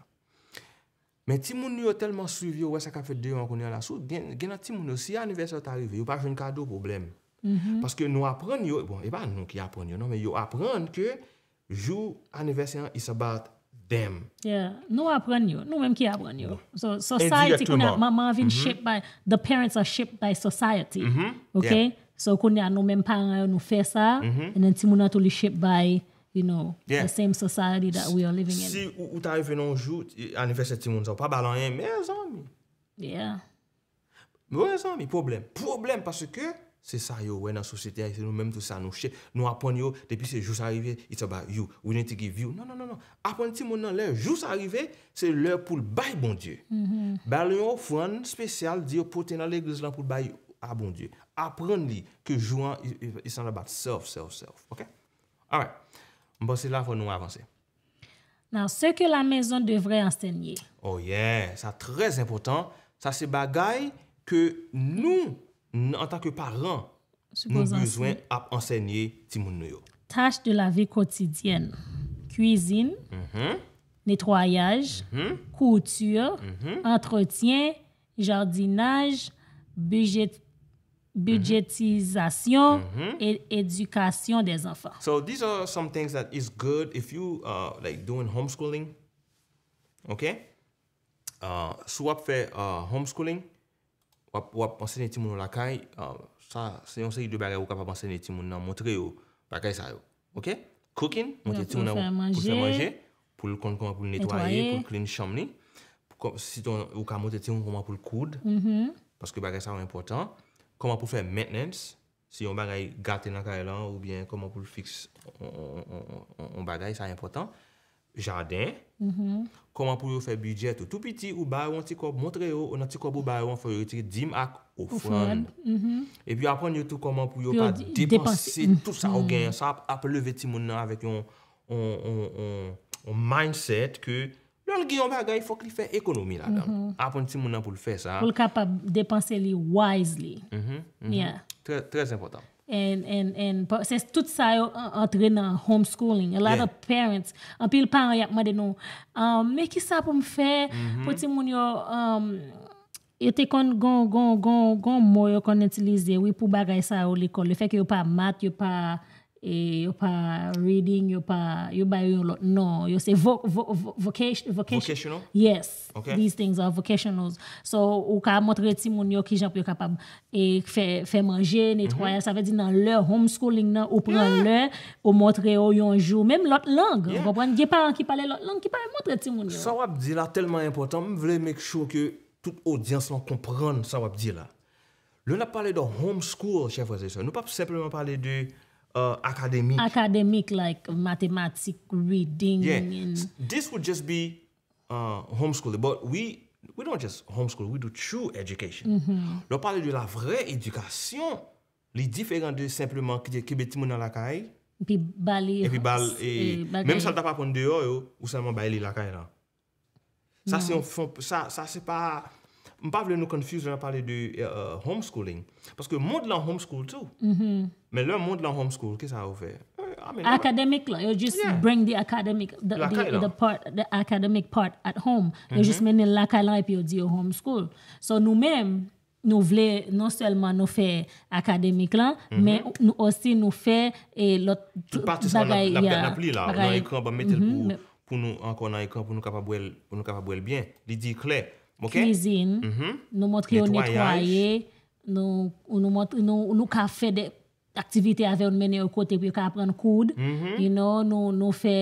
Men ti moun yo telman suivi ou wey sa ka fet deyon kon yon la sou, gen a ti moun mm-hmm. bon, non, yo, si aniversyon ta rive, yo pa joun kado problem. Paske nou apren yo, e ba nou ki apren yo nan, yo apren ke jou aniversyon i sa bat Bèm. Yeah. Nou apren yo. Nou menm ki apren yo. So, society kou nan, man vin mhm. ship by, the parents are ship by society. Mhm. Ok? So, kou ni an nou menm pan nou fè sa, enen mhm. ti moun an tou li ship by, you know, the same society that we are living in. Si ou ta yon venon jout, an yon fè se ti moun, sa ou pa balan yon, mè zan mi. Yeah. Mè zan mi, problem. Problem, parce que, Se sa yo wè nan sosyete, nou apon yo, depi se jou sa rive, it's about you. We need to give you. Non, non, non. Apon ti mounan lè. Jou sa rive, se lè pou l'bay bon die. Ba lè yo fwen spesyal di yo pote nan lè gizlan pou l'bay ah, bon die. Apron li, ke jouan, it's all about self, self, self. Ok? Alright. Mba se la fwa nou avanse. Nan, se ke la mezon devre ansenye. Oh yeah. Sa trez impotant. Sa se bagay ke nou en tant que parent, nous avons besoin d'enseigner Les Tâches de la vie quotidienne. Cuisine, mm-hmm. nettoyage, mm-hmm. couture, mm-hmm. entretien, jardinage, budgetisation et éducation des enfants. So these are some things that is good if you uh, like doing homeschooling. OK? Uh, soit faire uh, homeschooling, Ou ap pansene ti moun nou lakay, ah, sa yon se yon de bagay ou kap ap pansene ti moun nan montre yo, bagay sa yo. Ok? Cooking, montre ti moun nan pou fè manje, pou kon kon kon pou netwaye, pou clean chamni. Si ton ou kap montre ti moun kon man pou l koud, mm-hmm. paske bagay sa yo important. Koman pou fè maintenance, si yon bagay gate nan ka elan ou bien kon man pou fix on bagay, sa yo important. Jardin, koman pou yo fè bidjet ou tout piti ou bay wan ti kop Montreyo ou nan ti kop ou bay wan fè yon ritir dim ak oufran. E pi apon yo tout koman pou yo pa depanse tout sa ou gen, sa ap leve ti mounan avèk yon mindset ke loun Giyombe agay fòk li fè ekonomi la dan. Mm-hmm. Apan ti mounan pou l fè sa. Pou l kapap depanse li wisely. Mm-hmm, mm-hmm. Très important. se tout sa yo atre nan homeschooling a lot of parents um, me ki sa pou m fe mhm. pou ti moun yo um, yo te kon gong gong gong gong mou yo kon entilize yo pou bagay sa yo le kol yo pa mat, yo pa E yo pa reading, yo pa... Yo bayo yon lot. Non, yo se vocational. Vocational? Yes. These things are vocational. So, ou ka montre ti moun yo ki jop yo kapab. E fe manje, netroya. Mhm. Sa ve di nan lè, homeschooling nan. Ou pren lè, ou montre yo yon jou. Mem lòt lang. Ou pren gè pa an ki pale lòt lang, ki pale montre ti moun yo. Sa wap di la telman important. Mwen vle mèk chou ki tout audyans lan kompran sa wap di la. Lè nan pale do homeschool, chef, wesey sa. Nou pa pou sepleman pale do... Uh, Akademik. Akademik like matematik, reading. This would just be uh, homeschooling. But we don't just homeschool. We do true education. Mm-hmm. Lò pale di la vre edukasyon. Li dif e gan de simplement kibe timou nan lakay. Epi bali. Mem salta pa pon deyo yo, ou salman bali lakay lan. Non. Sa se pa... M pa vle nou confuse lò pale di homeschooling. Paske moun lan homeschool tou. M. Mm-hmm. Mè lè moun lè an homeschool, ki sa a ou fè? Akademik lè. You just bring the academic part at home. You mm-hmm. just men lè l'akademik lè epi you di yo homeschool. So nou mèm nou vle nou sèlman nou fè akademik lè mè nou osi nou fè e lot bagay ya. Tu patis an apel na pli la. An ekran ba metel pou nou an kon an ekran pou nou kapabwèl pou nou kapabwèl byen. Li di klet. Mokè? Kizine. Nou motri yo netwaye. Nou ka fè de... aktivite avè ou nou menè ou kote pou yo ka apren koud, mhm. nou fè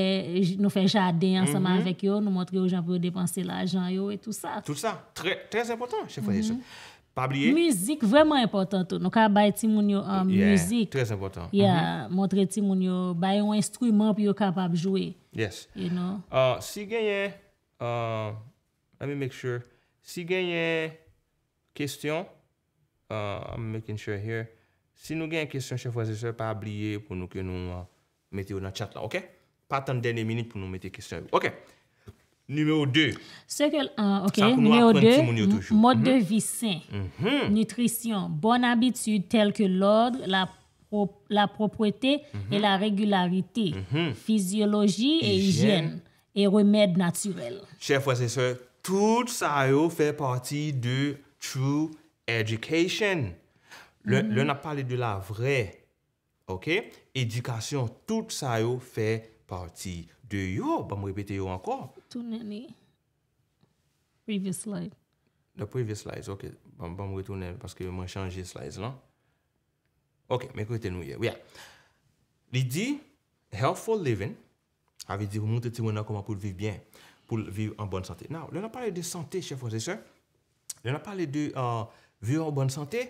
jaden ansama mhm. avèk yo, nou montre ou jan pou yo depanse l'ajan yo et tout sa. Tout sa, trèz important, che fanyè mhm. chè. Muzik vèman important ou, nou ka bay timoun yo mouzik, montre timoun yo, bay yon instouyman pou yo kapap jouye. Yes. Ah, si genye, ah, let me make sure, si genye, question, ah, I'm making sure here, Si nou gen yon kesyon, chef wazeswe, pa abliye pou nou ke nou uh, mette yo nan chat la, ok? Pa tan dene minute pou nou mette kesyon yo. Ok. Numero 2. Se ke... Ok, numero 2. Mod de mm-hmm. vi sen. Mm-hmm. Nutrition. Bon habitude tel ke l'ordre, la propreté mm-hmm. et la régularité. Fiziologie et hygiène. Et remède naturel. Chef wazeswe, tout sa yo fè parti de True Education. Le mm-hmm. nan pale de la vre, ok, edikasyon, tout sa yo fe parti de yo. Ban mwen repete yo ankon. Tounen ni, previous slide. The previous slide, ok, ban bon, bon, mwen retounen, paske mwen chanje slide lan. Non? Ok, mwen kote nou ye, ouye. Li di, health for living, avi di moun te tiwena koman pou viv bien, pou viv an bon sante. Nan, le non, nan pale de sante, chef, le nan pale de euh, viv an bon sante,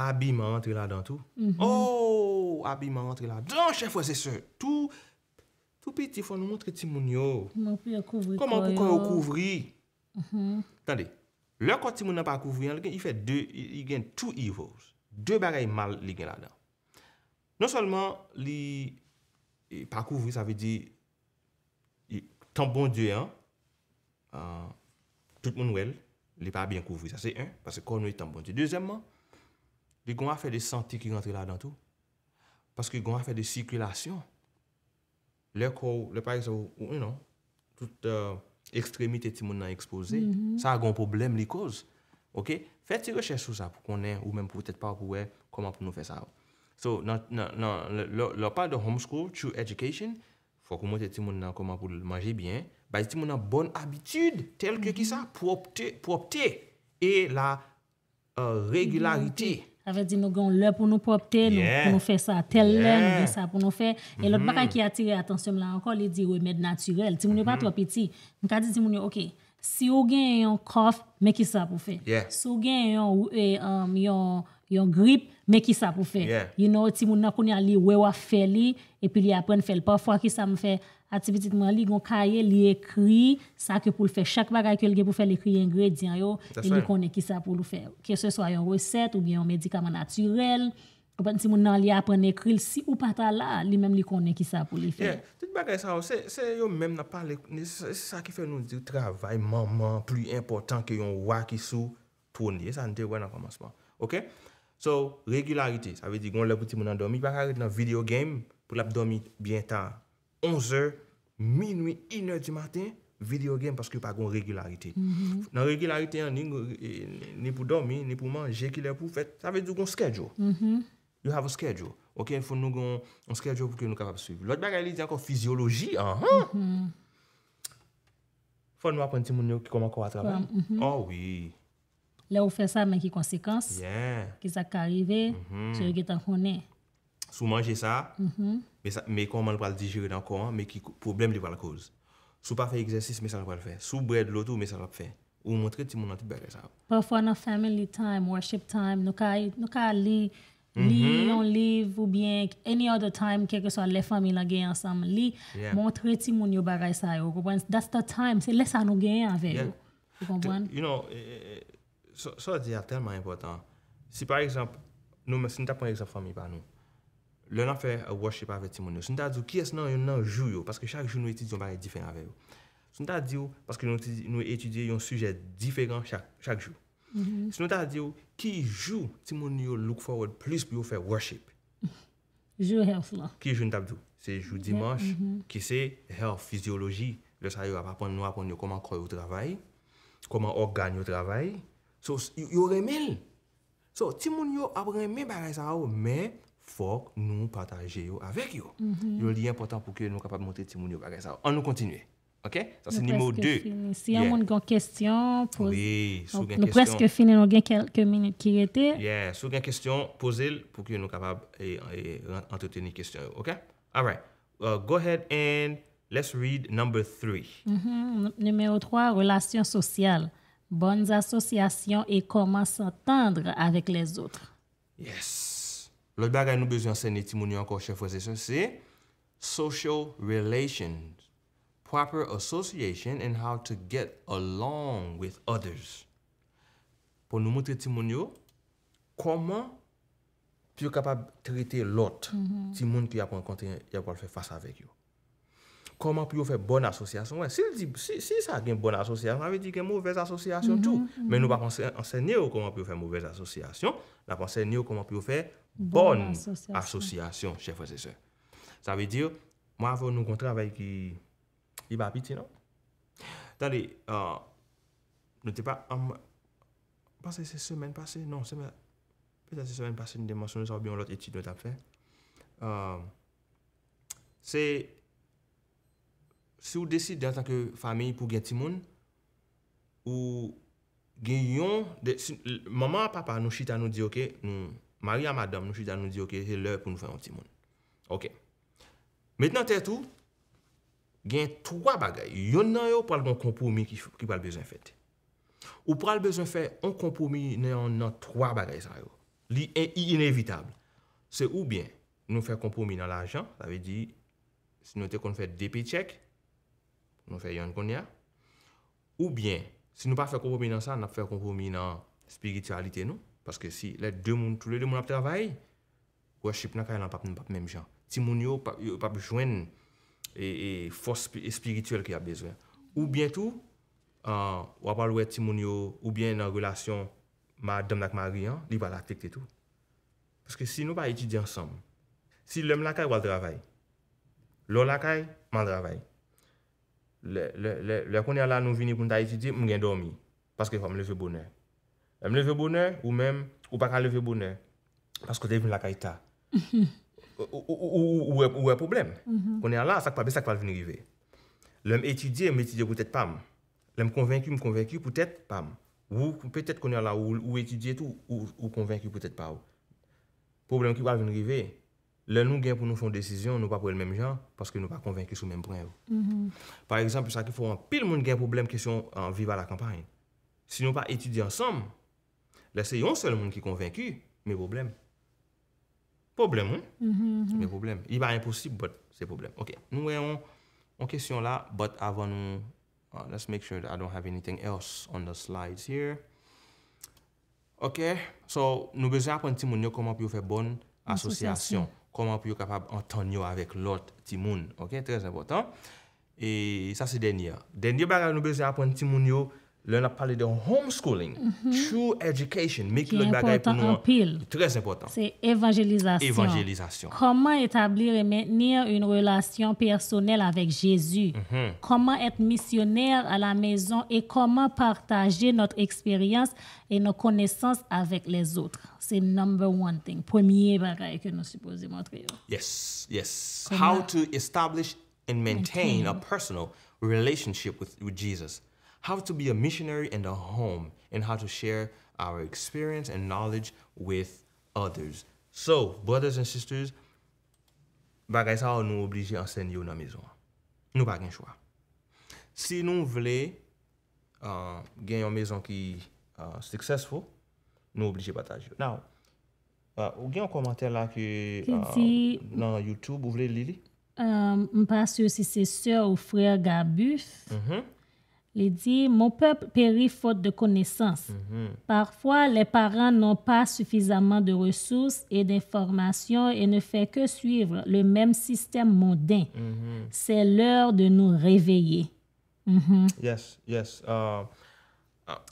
Habi man rentre la dan tou. Mhm. Oh, habi man rentre la dan. Non, chef, wè, se se. Tout petit, fò nou montre ti moun yo. Mhm. Moun pou y a kouvri. Koman pou kon y a kouvri? Tande, lò kon ti moun nan pa kouvri, y gen tou evos. De bagay mal li gen la dan. Non solman, li pa kouvri, sa vè di tan bon die an. Euh, tout moun wèl, li pa bien kouvri. Sa se un, parce kon y tan bon die. Dezemman, li gwa fè de santi ki rentre la dan tou. Paske li gwa fè de sirkulasyon. Le kou, le parise ou, you know, tout euh, ekstremite ti moun nan ekspose, mhm. sa agon problem li koz. Ok? Fè ti rechèche sou sa pou konen ou men pou pèt pa pou wè koman pou nou fè sa ou. So, nan, nan, nan, lò pa de homeschool, chou education, fò kou mwen te ti moun nan koman pou manje byen, bay ti moun nan bon abitude tel ke ki mhm. sa pou opte e la euh, regularite. avait dit nous avons l'heure pour nous propter, nous pour nous faire ça tel nous ça pour nous faire. Et l'autre mm qui a attiré l'attention là encore, il dit remède naturel. Si vous n'êtes pas mm-hmm. trop petit, dit, OK, si vous avez un cough, mais qui ça pour faire? Si vous avez un, eh, um, grippe, mais qui ça pour faire? You know, si vous n'avez pas li, et wa et puis il apprend parfois qui ça me fait atifititman li gon kaye, li ekri, sa ke pou l fè. Chak bagay ke l gen pou fè l ekri yon grèdien yo, e li konè ki sa pou l fè. Ke se so a yon resèt ou bi yon medikama naturel, ki ban ti moun nan li apen ekri l si ou pata la, li mèm li konè ki sa pou l fè. Tite bagay sa yo, se yo mèm nan pal, se sa ki fè nou di travay maman, pli important ke yon wakisou, tonye, sa an de wè nan komansman. Ok? So, regularite, sa ve di gon lè pou ti moun nan domi, baka re nan video game, pou l ap domi bien taan. Onze, minwe, inwe di maten, video game, paske yon pa gon regularite. Nan mm-hmm. regularite yon, ni pou domi, ni pou manje, ki lè pou fet, sa ve di yon skedjo. You have a skedjo. Ok, yon fon nou gon skedjo pou ki yon nou kapap suivi. Lòt bagay li, di ankon fizyologi, an. Fon nou apan ti moun nou ki konman kwa trabam. Oh, oui. Lè ou fe sa men ki konsekans. Yeah. Ki sa karive, se yon getan kone. Sou manje sa. Mm-hmm. Mè konman pral digere nan konman, mè ki problem liwa la kouz. Sou pa fe eksersis, mè san pral fe. Sou bred loutou, mè san pral fe. Ou mwontre ti moun an ti bagay sa yo. Parfor nan family time, worship time, nou ka li, li yon liv ou bien any other time keke so an le fami la gen yon sam. Li, mwontre ti moun yo bagay sa yo. That's the time, se lesa nou gen yon ave yo. You konpwen? You know, eh, eh, eh, so di a telman impotant. Si par exemple, nou mwen sin tapon eksep fami pa nou. lè nan fè worship avè ti moun yo. Soun ta di yo, ki es nan yon nan jou yo, paske chak jou nou etudyon barè diferent avè yo. Soun ta di yo, paske nou etudyon yon sujet diferent chak jou. Mhm. Soun ta di yo, ki jou ti moun yo look forward plus bi yo fè worship. Jou health la. Ki jou nou tap di yo. Se jou mhm, dimanche, mhm. ki se health, fysiologi, le sa yo apon nou apon yo koman kroy yo travay, koman organ yo travay. So, yon remel. So, ti moun yo apon remel barè sa yo, mè, faut nous partager avec eux. Mm -hmm. C'est important pour que nous capables de montrer les gens. On nous continue. OK? Ça, c'est numéro 2. Si yeah. on a une question, pose... Oui, si on Nous presque fini, nous avons quelques minutes qui étaient. Yeah, si vous avez une question, posez-le pour que nous capables d'entretenir eh, eh, les questions. OK? All right. Uh, go ahead and let's read number 3. Mhm. Numéro 3, relations sociales. Bonnes associations et comment s'entendre avec les autres. Yes. Lote bagay nou bezwen sene ti moun yo anko chef wese son se, social relations, proper association and how to get along with others. Pon nou moutre ti moun yo, koman pyo kapab trite lot mm-hmm. ti moun ki a kon kante yon yon kwa l fwe fasa vek yo. Koman pou yo fè bon asosyasyon? Si sa gen bon asosyasyon, avè di gen mou fè asosyasyon tout. Men nou bak anse nye yo koman pou yo fè mou fè asosyasyon, la panse nye yo koman pou yo fè bon asosyasyon, che fò se sè. Sa vè di yo, mou avè nou kontra vè ki li bapiti, non? Tande, nou te pa, panse se semen pase, nan, semen, semen pase, nou de monson, nou sa oubyon lot eti nou tap fè. Se, se, Si ou deside nan tanke fami pou gen timoun, ou gen yon, maman a papa nou chita nou diyo ke, mari a madame nou chita nou diyo ke, he lèr pou nou fè yon timoun. Ok. Mètenan tè tou, gen 3 bagay. Yon nan yo pral gon kompoumi ki pral bezon fèt. Ou pral bezon fè, on kompoumi nan yon nan 3 bagay sa yo. Li en inévitable. Se ou bien, nou fè kompoumi nan l'ajan, sa ve di, se nou te kon fè depi tchèk, Nou fè yon kon ya. Ou bien, si nou pa fè kompomi nan sa, nap fè kompomi nan spiritualite nou. Paske si lè dè moun, tout lè dè moun ap travay, wè ship nan kay lan pap nou pap mèm jan. Ti moun yo, pap joen, e, e fòs espirituel ki ap bezwen. Ou bien tou, euh, wè pal wè ti moun yo, ou bien nan relasyon, madame lak mari an, li pa lak tek te tou. Paske si nou pa iti di ansam, si lèm lakay, wè travay. Lò lakay, man travay. le le qu'on est là nous venir pour étudier m'gain dormi parce que faut me lever bonheur me lever bonheur ou même ou pas lever bonheur parce que tu es la caïta ou ou ou ou un problème qu'on est là ça pas ça pas venir arriver l'homme étudier étudier peut-être pas l'homme convaincu convaincu peut-être pas ou peut-être qu'on est là ou étudier tout ou convaincu peut-être pas problème qui va venir arriver Le nou gen pou nou foun desisyon, nou pa pou el menm jan, paske nou pa konvenki sou menm prenv. Mhm. Par exemple, sa ki foun pil moun gen problem kesyon viva la kampany. Si nou pa etudi ansam, le se yon se l moun ki konvenki, me problem. Problem moun. Mhm, mhm. I ba imposib, but se problem. Nou weyon an kesyon la, but avan nou, uh, let's make sure that I don't have anything else on the slides here. Ok, so nou beze apwen ti moun yo koman pou yo fe bon asosyasyon. Koman pou yo kapab anton yo avek lot ti moun? Ok, trez apotan. E sa se denye. Dende yo baga nou beze apon ti moun yo, Là, a parlé de homeschooling, mhm. true education, making Très important. C'est évangélisation. Évangélisation. Comment établir et maintenir une relation personnelle avec Jésus? Mhm. Comment être missionnaire à la maison et comment partager notre expérience et nos connaissances avec les autres? C'est number one thing, premier bagage que nous supposons montrer. Yes, yes. Comment How to establish and relation maintain. a personal relationship with, with Jesus. How to be a missionary in the home and how to share our experience and knowledge with others. So, brothers and sisters, bagay sa ou nou oblije ansen yo nan mezon. Nou pa gen chwa. Si nou mw vle euh, gen yon mezon ki euh, successful, nou oblije pataj yo. Now, euh, ou gen yon komater la ki nan YouTube, mw vle li li? Mw pa se yo si se se ou frè Gabuf. Mh mh. Il dit, mon peuple périt faute de connaissances. Mhm. Parfois, les parents n'ont pas suffisamment de ressources et d'informations et ne font que suivre le même système mondain. Mhm. C'est l'heure de nous réveiller. Mhm. Yes, yes. Uh,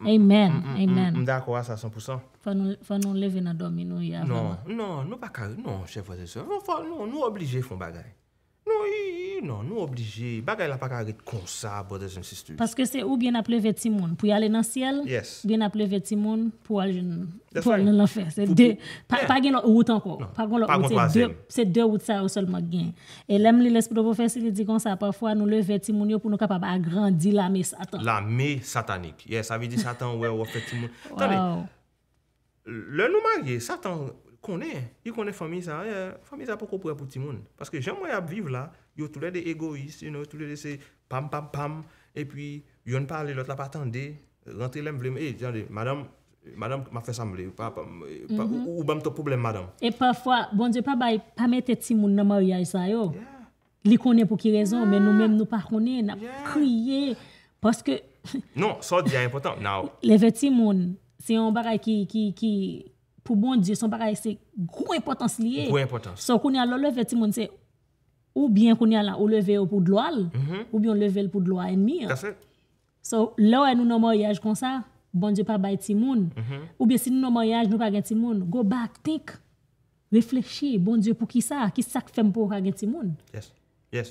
amen, mm, mm, mm, amen. D'accord à 100%. Faut nous, faut nous lever dans le domino. Non, non, nous pas, non, chef, frères et sœurs. Nous, nous obligés de faire des Non, non, nou, nou oblige, bagay la pa kaget konsa vode jen sistu. Paske se ou biye naple vetimoun pou yale nan siel, biye naple vetimoun pou aljen nan fes. Pa gen nou wout anko, pa gen nou wout se de wout sa ou sol mag gen. E lem li les propo fes li di konsa, pafwa nou le vetimoun yo pou nou kapaba agrandi la me satan. La me satanik, yes, avi di satan wè wò fetimoun. Tande, le nou magye, satan... konè, yon konè fami sa, eh, fami sa pa koupouè pou ti moun. Paske jen mwen ap viv la, yon toulè de egoist, yon toulè de se pam, pam, pam, epi yon pa ale lot la pa tende, rentre lemblem, e, eh, jande, madame, madame ma fè samble, ou eh, mhm. bèm to problem madame. E pafwa, bon diè pa bay, pa mè te ti moun nan mè ou yay sa yo, li konè pou ki rezon, men nou mèm nou pa konè, nan kriye, paske... Non, sa diè impotant, nou... Leve ti moun, se yon baray ki... pour bon Dieu, son pareil, c'est gros importance lié. Gros importance. So, qu'on y a le lever, tout le monde c'est ou bien qu'on y a là, ou lever pour de l'oil, mm -hmm. ou bien lever pour de l'oil ennemi. fait. Hein. So, là, nous nos mariage comme ça, bon Dieu, pas bail tout Mm -hmm. Ou bien si nous nos mariage, nous pas gagne monde. go back, think, réfléchis, bon Dieu, pour qui ça, qui ça fait pour gagne timoun. Yes.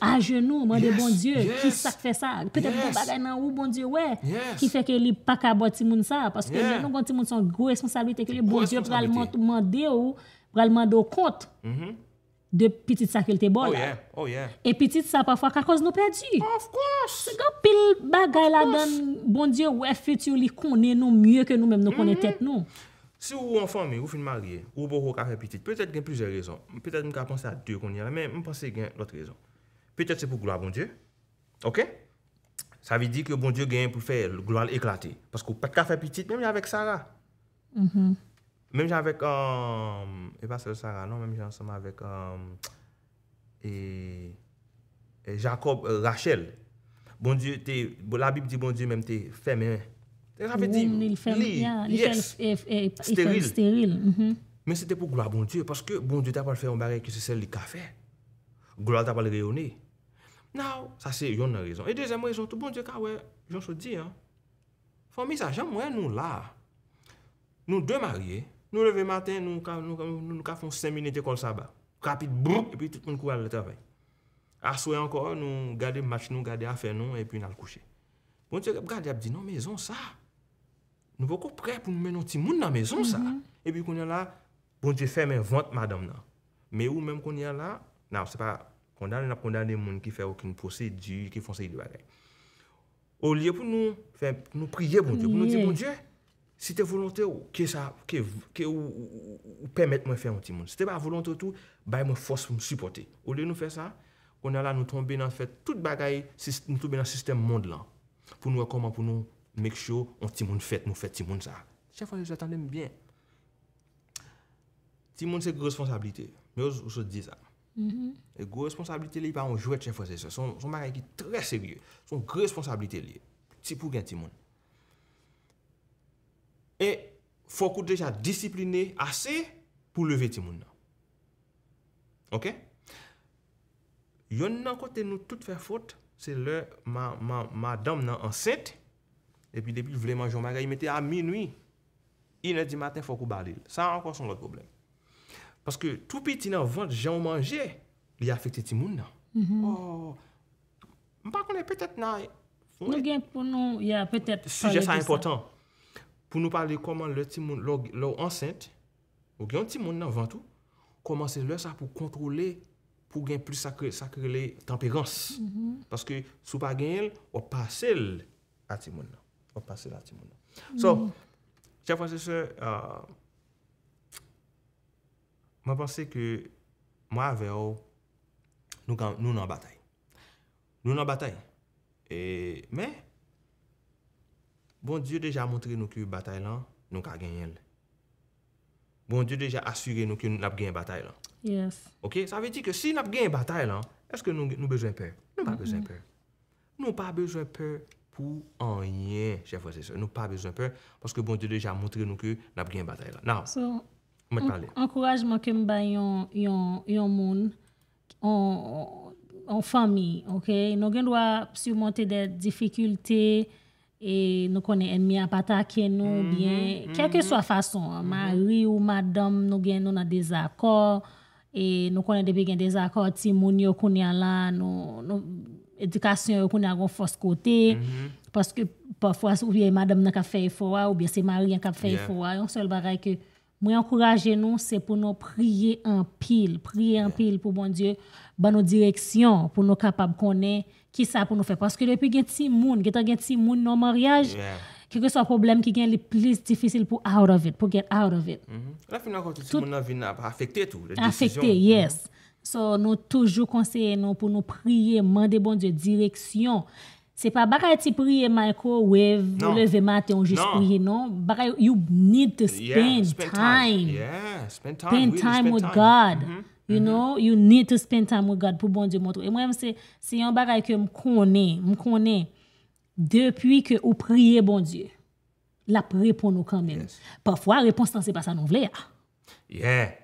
A genou, mande bon dieu Ki sak fe sa Petet pou bagay nan ou bon dieu we Ki feke li pak a bote ti moun sa Paske genou gante ti moun son gwo esponsalite Ki li bon dieu pral mande ou Pral mande ou kont De pitit sa ke lte bol E pitit sa pafwa kakoz nou perdi Se genou pil bagay la dan Bon dieu we feti ou li kone Nou mye ke nou menm nou kone tet nou Si ou ou an fany ou fin mariye Ou bo ho kakre pitit, petet gen plize rezon Petet m ka pense a dieu konye la Men m pense gen lot rezon peut-être c'est pour gloire, bon Dieu. OK? Ça veut dire que bon Dieu gagne pour faire gloire éclater. Parce qu'on pas de faire petite, même avec Sarah. Mm-hmm. Même avec. Euh, et pas seulement Sarah, non, même ensemble avec. Euh, et, Jacob, euh, Rachel. Bon Dieu, la Bible dit bon Dieu, même t'es fermé. Ça veut dire. Il féminin. stérile. stérile. Mm-hmm. Mais c'était pour gloire, bon Dieu. Parce que bon Dieu, t'a pas fait un baril que c'est celle du café. Gloire, t'as pas le rayonner ça c'est une raison. Et deuxième raison, tout bon Dieu, j'en se dit, hein. Famille, ça, j'aime, nous là. Nous deux mariés, nous levez matin, nous nous, nous, faisons 5 minutes de sabbat. Rapide, boum, et puis tout le monde court à le travail. À souhait encore, nous gardons le match, nous gardons l'affaire, nous, et puis nous le coucher. Bon Dieu, nous il dit, non, maison, ça. Nous sommes prêts pour nous mettre nos petit monde dans la maison, ça. Mhm. Et puis, quand on est là, bon Dieu, fermez vente madame. Mais où même qu'on est là, non, c'est pas. Kondan en ap kondan de moun ki fè wakini posè di, ki fonsè di bagay. Ou liye pou nou, fè, nou priye pou nou di, pou nou di pou nou diè, si te volontè ou ke sa, ke ou, ke ou, ou pèmèt mwen fè moun ti moun. Si te ba volontè ou tou, bay mwen fòs pou mwen supporte. Ou liye nou fè sa, ou nan la nou tombe nan fèt tout bagay, nou tombe nan sistem moun lan, pou nou akoma, pou nou mek chò, moun ti moun fèt, nou fèt ti moun sa. Che fòsè, jatèm lèm bien. Ti moun se gresfonsabilite, mè ou se di sa. -hmm. Et gros responsabilités li, pas un jouet de chef de Son, son mari qui est très sérieux. Son gros responsabilité, liées c'est pour gagner tout monde. Et faut qu'on déjà discipliné assez pour lever tout monde. Ok? Yon nan côté nous tout faire faute, c'est le ma, ma, madame nan enceinte. Et puis depuis, manger son mari, il mettait à minuit. Il a dit matin, faut qu'on balle. Ça encore son autre problème. Paske, toupi ti nan vant, jan w manje, li afekte ti moun nan. Mhm. Oh. Mpa konen, petet nan... Nou gen, pou nou, ya, petet... Sujet sa impotant. Pou nou pali koman lor ti moun, lor ansente, ou gen ti moun nan vant ou, koman se lor sa pou kontrole, pou gen plus sakrele tempirans. Mhm. Paske, sou pa gen el, ou pasel a ti moun nan. Ou pasel a ti moun nan. Mhm. So, chè fwa se se... Je pense que moi, nous avons une bataille. Nous avons une bataille. Mais, bon Dieu a déjà montré que nous avons une bataille. Nous gagner le. Bon Dieu déjà assuré que nous avons gagné une bataille. Yes. OK, ça veut dire que si nous avons gagné une bataille, est-ce que nous avons besoin de peur Nous n'avons pas besoin de peur. Nous n'avons pas besoin de peur pour rien, cher frère ça. Nous n'avons pas besoin de peur parce que bon Dieu a déjà montré que nous avons gagné une bataille encouragement que nous ke mba yon, yon, yon ok? Nou gen dwa des et nous nous nou ennemi enmi nous mhm, bien, mhm. quelle que soit façon, hein, mhm. mari ou madame, nous gen des des accords et nous connais depi gen désaccord ti moun yo nou, éducation qu'on force parce que parfois ou madame ou bien c'est mari moi, encourager nous, c'est pour nous prier en pile, prier en pile pour bon Dieu, dans nos directions, pour nous capables de connaître qui ça pour nous faire. Parce que depuis qu'il y a des gens, qu'il y mariage, quelque que soit le problème qui est le plus difficile pour out of it, pour get out of it. Mm-hmm. La fin, tout le monde a affecter tout. Affecté, yes. Mm So, nous toujours conseillons nous pour nous prier, demander bon Dieu direction. Se pa bakay ti priye, Michael, wev, le ve mati, on jes priye, non? non. non. Bakay, you need to spend time. Yeah, spend time. Spend time with God. Mm-hmm, you mm-hmm. know, you need to spend time with God pou bon Dieu moun tou. E mwen se, se yon bakay ke m konen, m konen, depuy ke ou priye bon Dieu, la priye pou nou kanmen. Parfwa, reponsan se pa sa nou vle. Yeah. Yeah.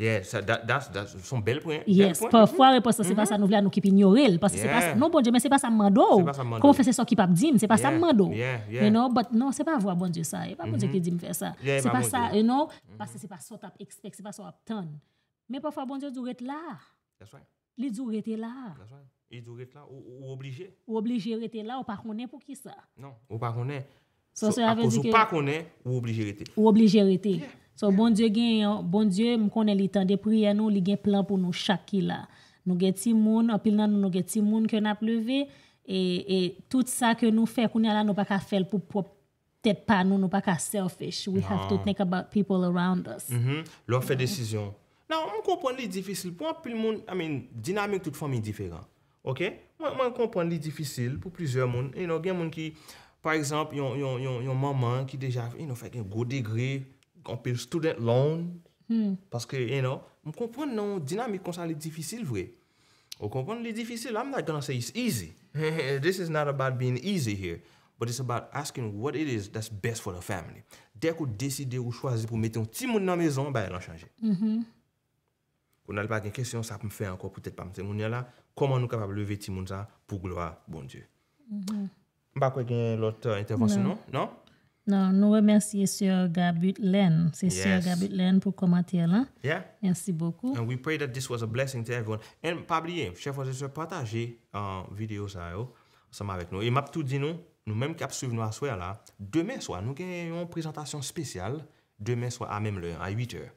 Yes, that, that's, that's son bel point. Yes, parfois, que c'est pas mm-hmm. ça, nous voulons nous qui ignorer, parce que c'est pas non, bon Dieu, mais c'est pas ça, mando. Comment fait, c'est ça qui pas dit, c'est pas ça, mando. You know, but non, c'est pas voir bon Dieu ça, c'est pas bon Dieu mm-hmm. qui dit me faire ça. C'est pas ça, you know, mm-hmm. parce que c'est pas ça, t'as expect, c'est pas ça, t'as Mais parfois, bon Dieu, doit être là. That's right. Il doit être là. That's right. Il doit être là, ou obligé. Ou obligé d'être là, ou pas connaît pour qui ça. Non, ou pas connaît. Ça, veut dire que. Ou pas connaît, ou obligé d'être. Ou obligé d'être. So bon diyo gen yon, bon diyo mkone li tan depriye nou, li gen plan pou nou chak ki la. Nou gen ti moun, apil nan nou gen ti moun ke na pleve, e, e tout sa ke nou fe, kouni ala nou pa ka fel pou pou, tet pa nou nou pa ka selfish, we have to ah. think about people around us. Mm-hmm. Lò fè desisyon. Nan, mwen kompon li difisil, pou anpil moun, amin, dinamik tout fòm indiferent, ok? Mwen kompon li difisil pou plizè moun, e nou gen moun ki, par exemple, yon maman ki deja, e nou fèk yon go degri, konpil student loan, hmm. paske, you know, m konpon nan dinamik konsan li difisil vwe. Ou konpon li difisil, I'm not gonna say it's easy. This is not about being easy here, but it's about asking what it is that's best for the family. Dèk ou deside ou chwazi pou mette un timoun nan mezon, baye lan chanje. Ou nan li pa gen kesyon, sa pou m fey anko, pou tèt pa m temoun ya la, koman nou kapab leve timoun sa pou gloa bon die. M mm-hmm. pa kwe gen lotte intervansyon, nan? Non? Non? Non, nou remensye Sye Gabut Len. Sye Sye Gabut Len pou komatir la. Yeah. Yansi bokou. And we pray that this was a blessing to everyone. En pabliye, chef wazeswe pataje euh, video sa yo. Sama vek nou. E map tout di nou. Nou menm kap suv nou aswe la. Demen swa. Nou genye yon presentasyon spesyal. Demen swa a menm le. A 8 eur.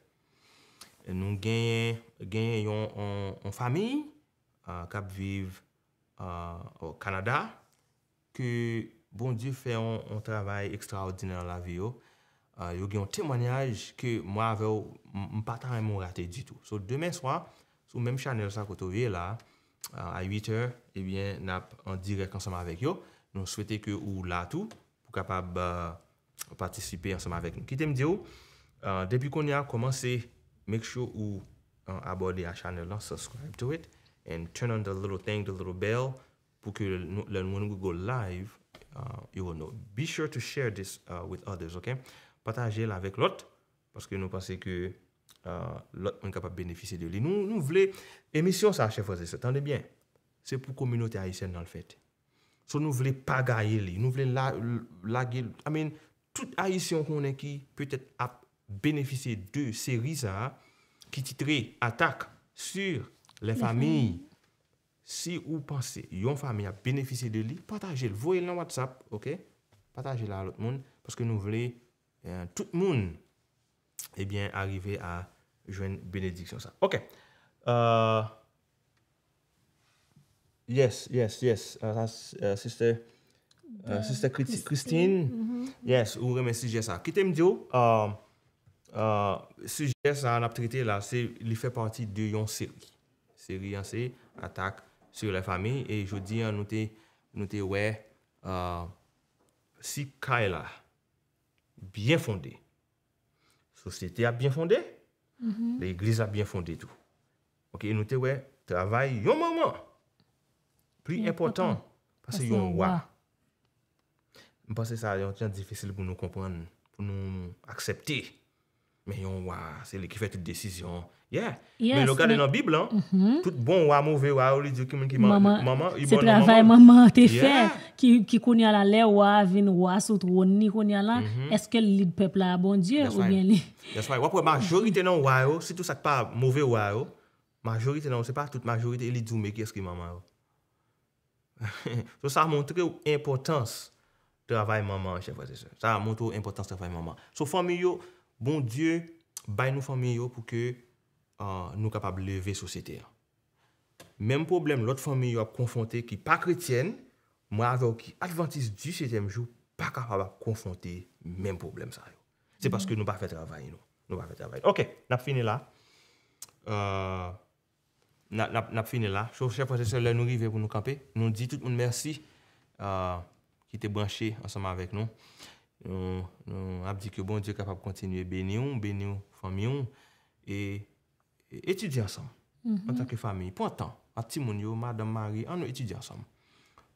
Nou genye yon on fami. Kap euh, viv kanada. Euh, Ke... Bon di fè yon travay ekstraordinè nan la vi yo. Euh, yo gè yon tèmwanyaj ki mwa avè yon patan moun rate di tou. So, demè swa, sou mèm chanel sa koutou yè la, a 8è, ebyen nap an direk an soma avèk yo. Nou souwete ke ou lato pou kapab patisipe an soma avèk nou. Kitèm di yo. Depi kon yon a komanse, make sure ou euh, abode a chanel lan, subscribe to it, and turn on the little thing, the little bell, pou ke lè nou mwenou go live Uh, you will know. Be sure to share this uh, with others, ok? Patajel avèk lot, paske nou panse ke uh, lot mwen kapap benefise de li. Nou vle, emisyon sa chef ozese, tan de byen, se pou kominote haisyen nan l fèt. So nou vle paga ye li, nou vle lage, amin, tout haisyen konen ki peutet ap benefise de seriza ki titre atak sur le famiye. Si ou panse yon fami a benefise de li, pataje l. Voye l nan WhatsApp, ok? Pataje l alot moun, paske nou vle eh, tout moun ebyen arrive a jwen benediksyon sa. Ok. Uh, yes, yes, yes. Ata uh, uh, sister, sister Christine. Mm-hmm. Yes, ou reme suje sa. Kitem diyo, suje sa an ap trite la, se li fe parti de yon seri. Seri an se, atak, Sè euh, mhm. yon la fami, e jodi nou te wè, si kae la, byen fonde, sosyete a byen fonde, le iglize a byen fonde tou. Ok, nou te wè, travay yon mou mou, pli important, pasè yon wè. Mwen pasè sa yon tjan difesil pou nou kompon, pou nou aksepte, men yon wè, se li ki fète desisyon, Ya, men lo gade nan Bib la, mm-hmm. tout bon wa mouve wa yo li diyo ki moun ki maman. Se travay maman te fè, ki koun yala le, wavin, wasout, wouni koun yala, eske li pepla ya bon Diyo ou gen li? Yes way, wapwe majorite nan wa yo, si tout sak pa mouve wa yo, majorite nan, se pa tout majorite, li diyo me ki eske maman yo. So sa moun trew importans travay maman, sa moun trew importans travay maman. So fami yo, bon Diyo, bay nou fami yo pou ke nou kapab leve sosyete. Mem problem lout fomil yo ap konfonte ki pa kretyen, mwaz ou ki adventis du 7e jou, pa kapab konfonte mem problem sa yo. Se paske nou pa fete ravay nou. Nou pa fete ravay. Ok, nap finela. Euh, nap finela. Chou chef-professor lè nou rive pou nou kampe. Nou di tout moun mersi euh, ki te bwanshe ansama avek nou. Nou ap di ki bon di kapab kontinye benyon, benyon fomil, e fomil étudier ensemble en mhm. tant que famille. Pour temps, à Madame Marie, on nous étudie ensemble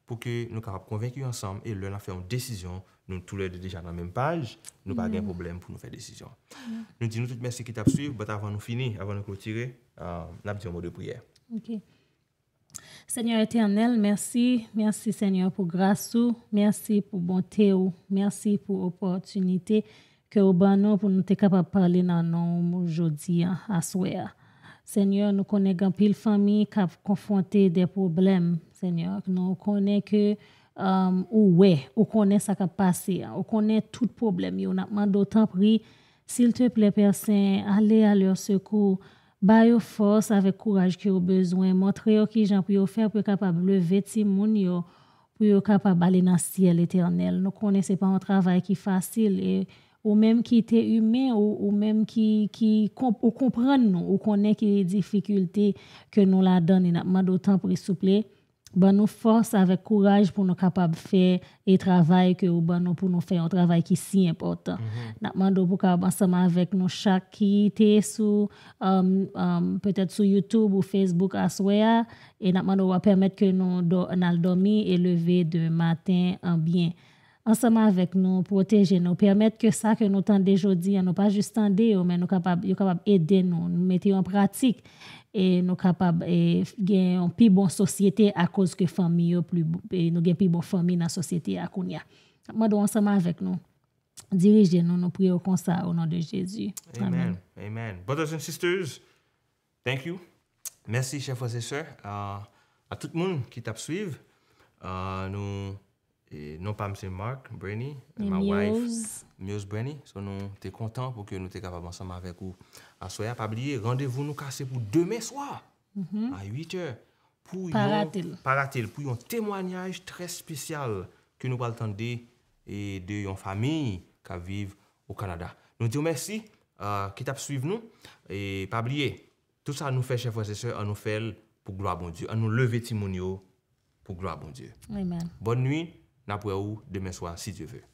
pour que nous puissions convaincre ensemble et l'un a fait une décision. Nous tous les deux déjà dans la même page, nous n'avons pas de mhm. problème pour nous faire décision. Mhm. Nous disons tout merci qui t'a suivi, mais avant de finir, avant de clôturer, euh, nous avons un mot de prière. ok Seigneur éternel, merci. Merci Seigneur pour grâce. Merci pour bonté. Merci pour opportunité que au pour nous être parler dans nom aujourd'hui hein, à soir. Senyor, nou konen gan pil fami kap konfonte de problem, senyor. Nou konen ke euh, ou we, ou konen sa kap pase, ou konen tout problem. Yon apman do tan pri, sil te ple persen, ale a lor sekou, bayo fos avek kouraj ki yo bezwen, montre yo ki jan pou yo fer pou yo kapab leve ti moun yo, pou yo kapab bale nan siel eternel. Nou konen se pa an travay ki fasil e... ou mèm ki te humè, ou mèm ki ou kompren nou, ou konè ki li difikultè ke nou la dan, e nakman do tan pou li e souple, ban nou fòs avèk kouraj pou nou kapab fè e travèk ou ban nou pou nou fè yon travèk ki si impotant. Mhm. Nakman do pou kapab ansama avèk nou chak ki te sou, um, um, peutèt sou YouTube ou Facebook aswaya, e nakman do wapèmèt ke nou nal domi e leve de matin an byen. anseman vek nou, proteje nou, permèt ke sa ke nou tan de jodi, anou pa jistan de yo, men nou kapab, yo kapab ede nou, nou meti yo an pratik, e nou kapab, e gen an pi bon sosyete a koz ke fami yo, nou gen pi bon fami nan sosyete akoun ya. Mwen dou anseman vek nou, dirije nou, nou priyo konsa ou nan de Jezu. Amen. Amen. Brothers and sisters, thank you. Mersi, chef-fase-sœur, a tout moun ki tap suive. Euh, nou, et non pas M. Mark et ma wife, Muse Brenny. So nous sommes content pour que nous soyons capables ensemble avec vous. À soir, pas oublier, rendez-vous nous casser pour demain soir mhm. à 8 h pour Paratil. Paratil, pour un témoignage très spécial que nous allons et de une famille qui vit au Canada. Nous disons merci, euh, qui t'a suivre nous et pas oublier, tout ça nous fait, chers frères et sœurs, nous faire pour gloire à bon Dieu, à nous lever Timonio pour gloire à bon Dieu. Amen. Bonne nuit. Napwe ou, demen swa si je ve.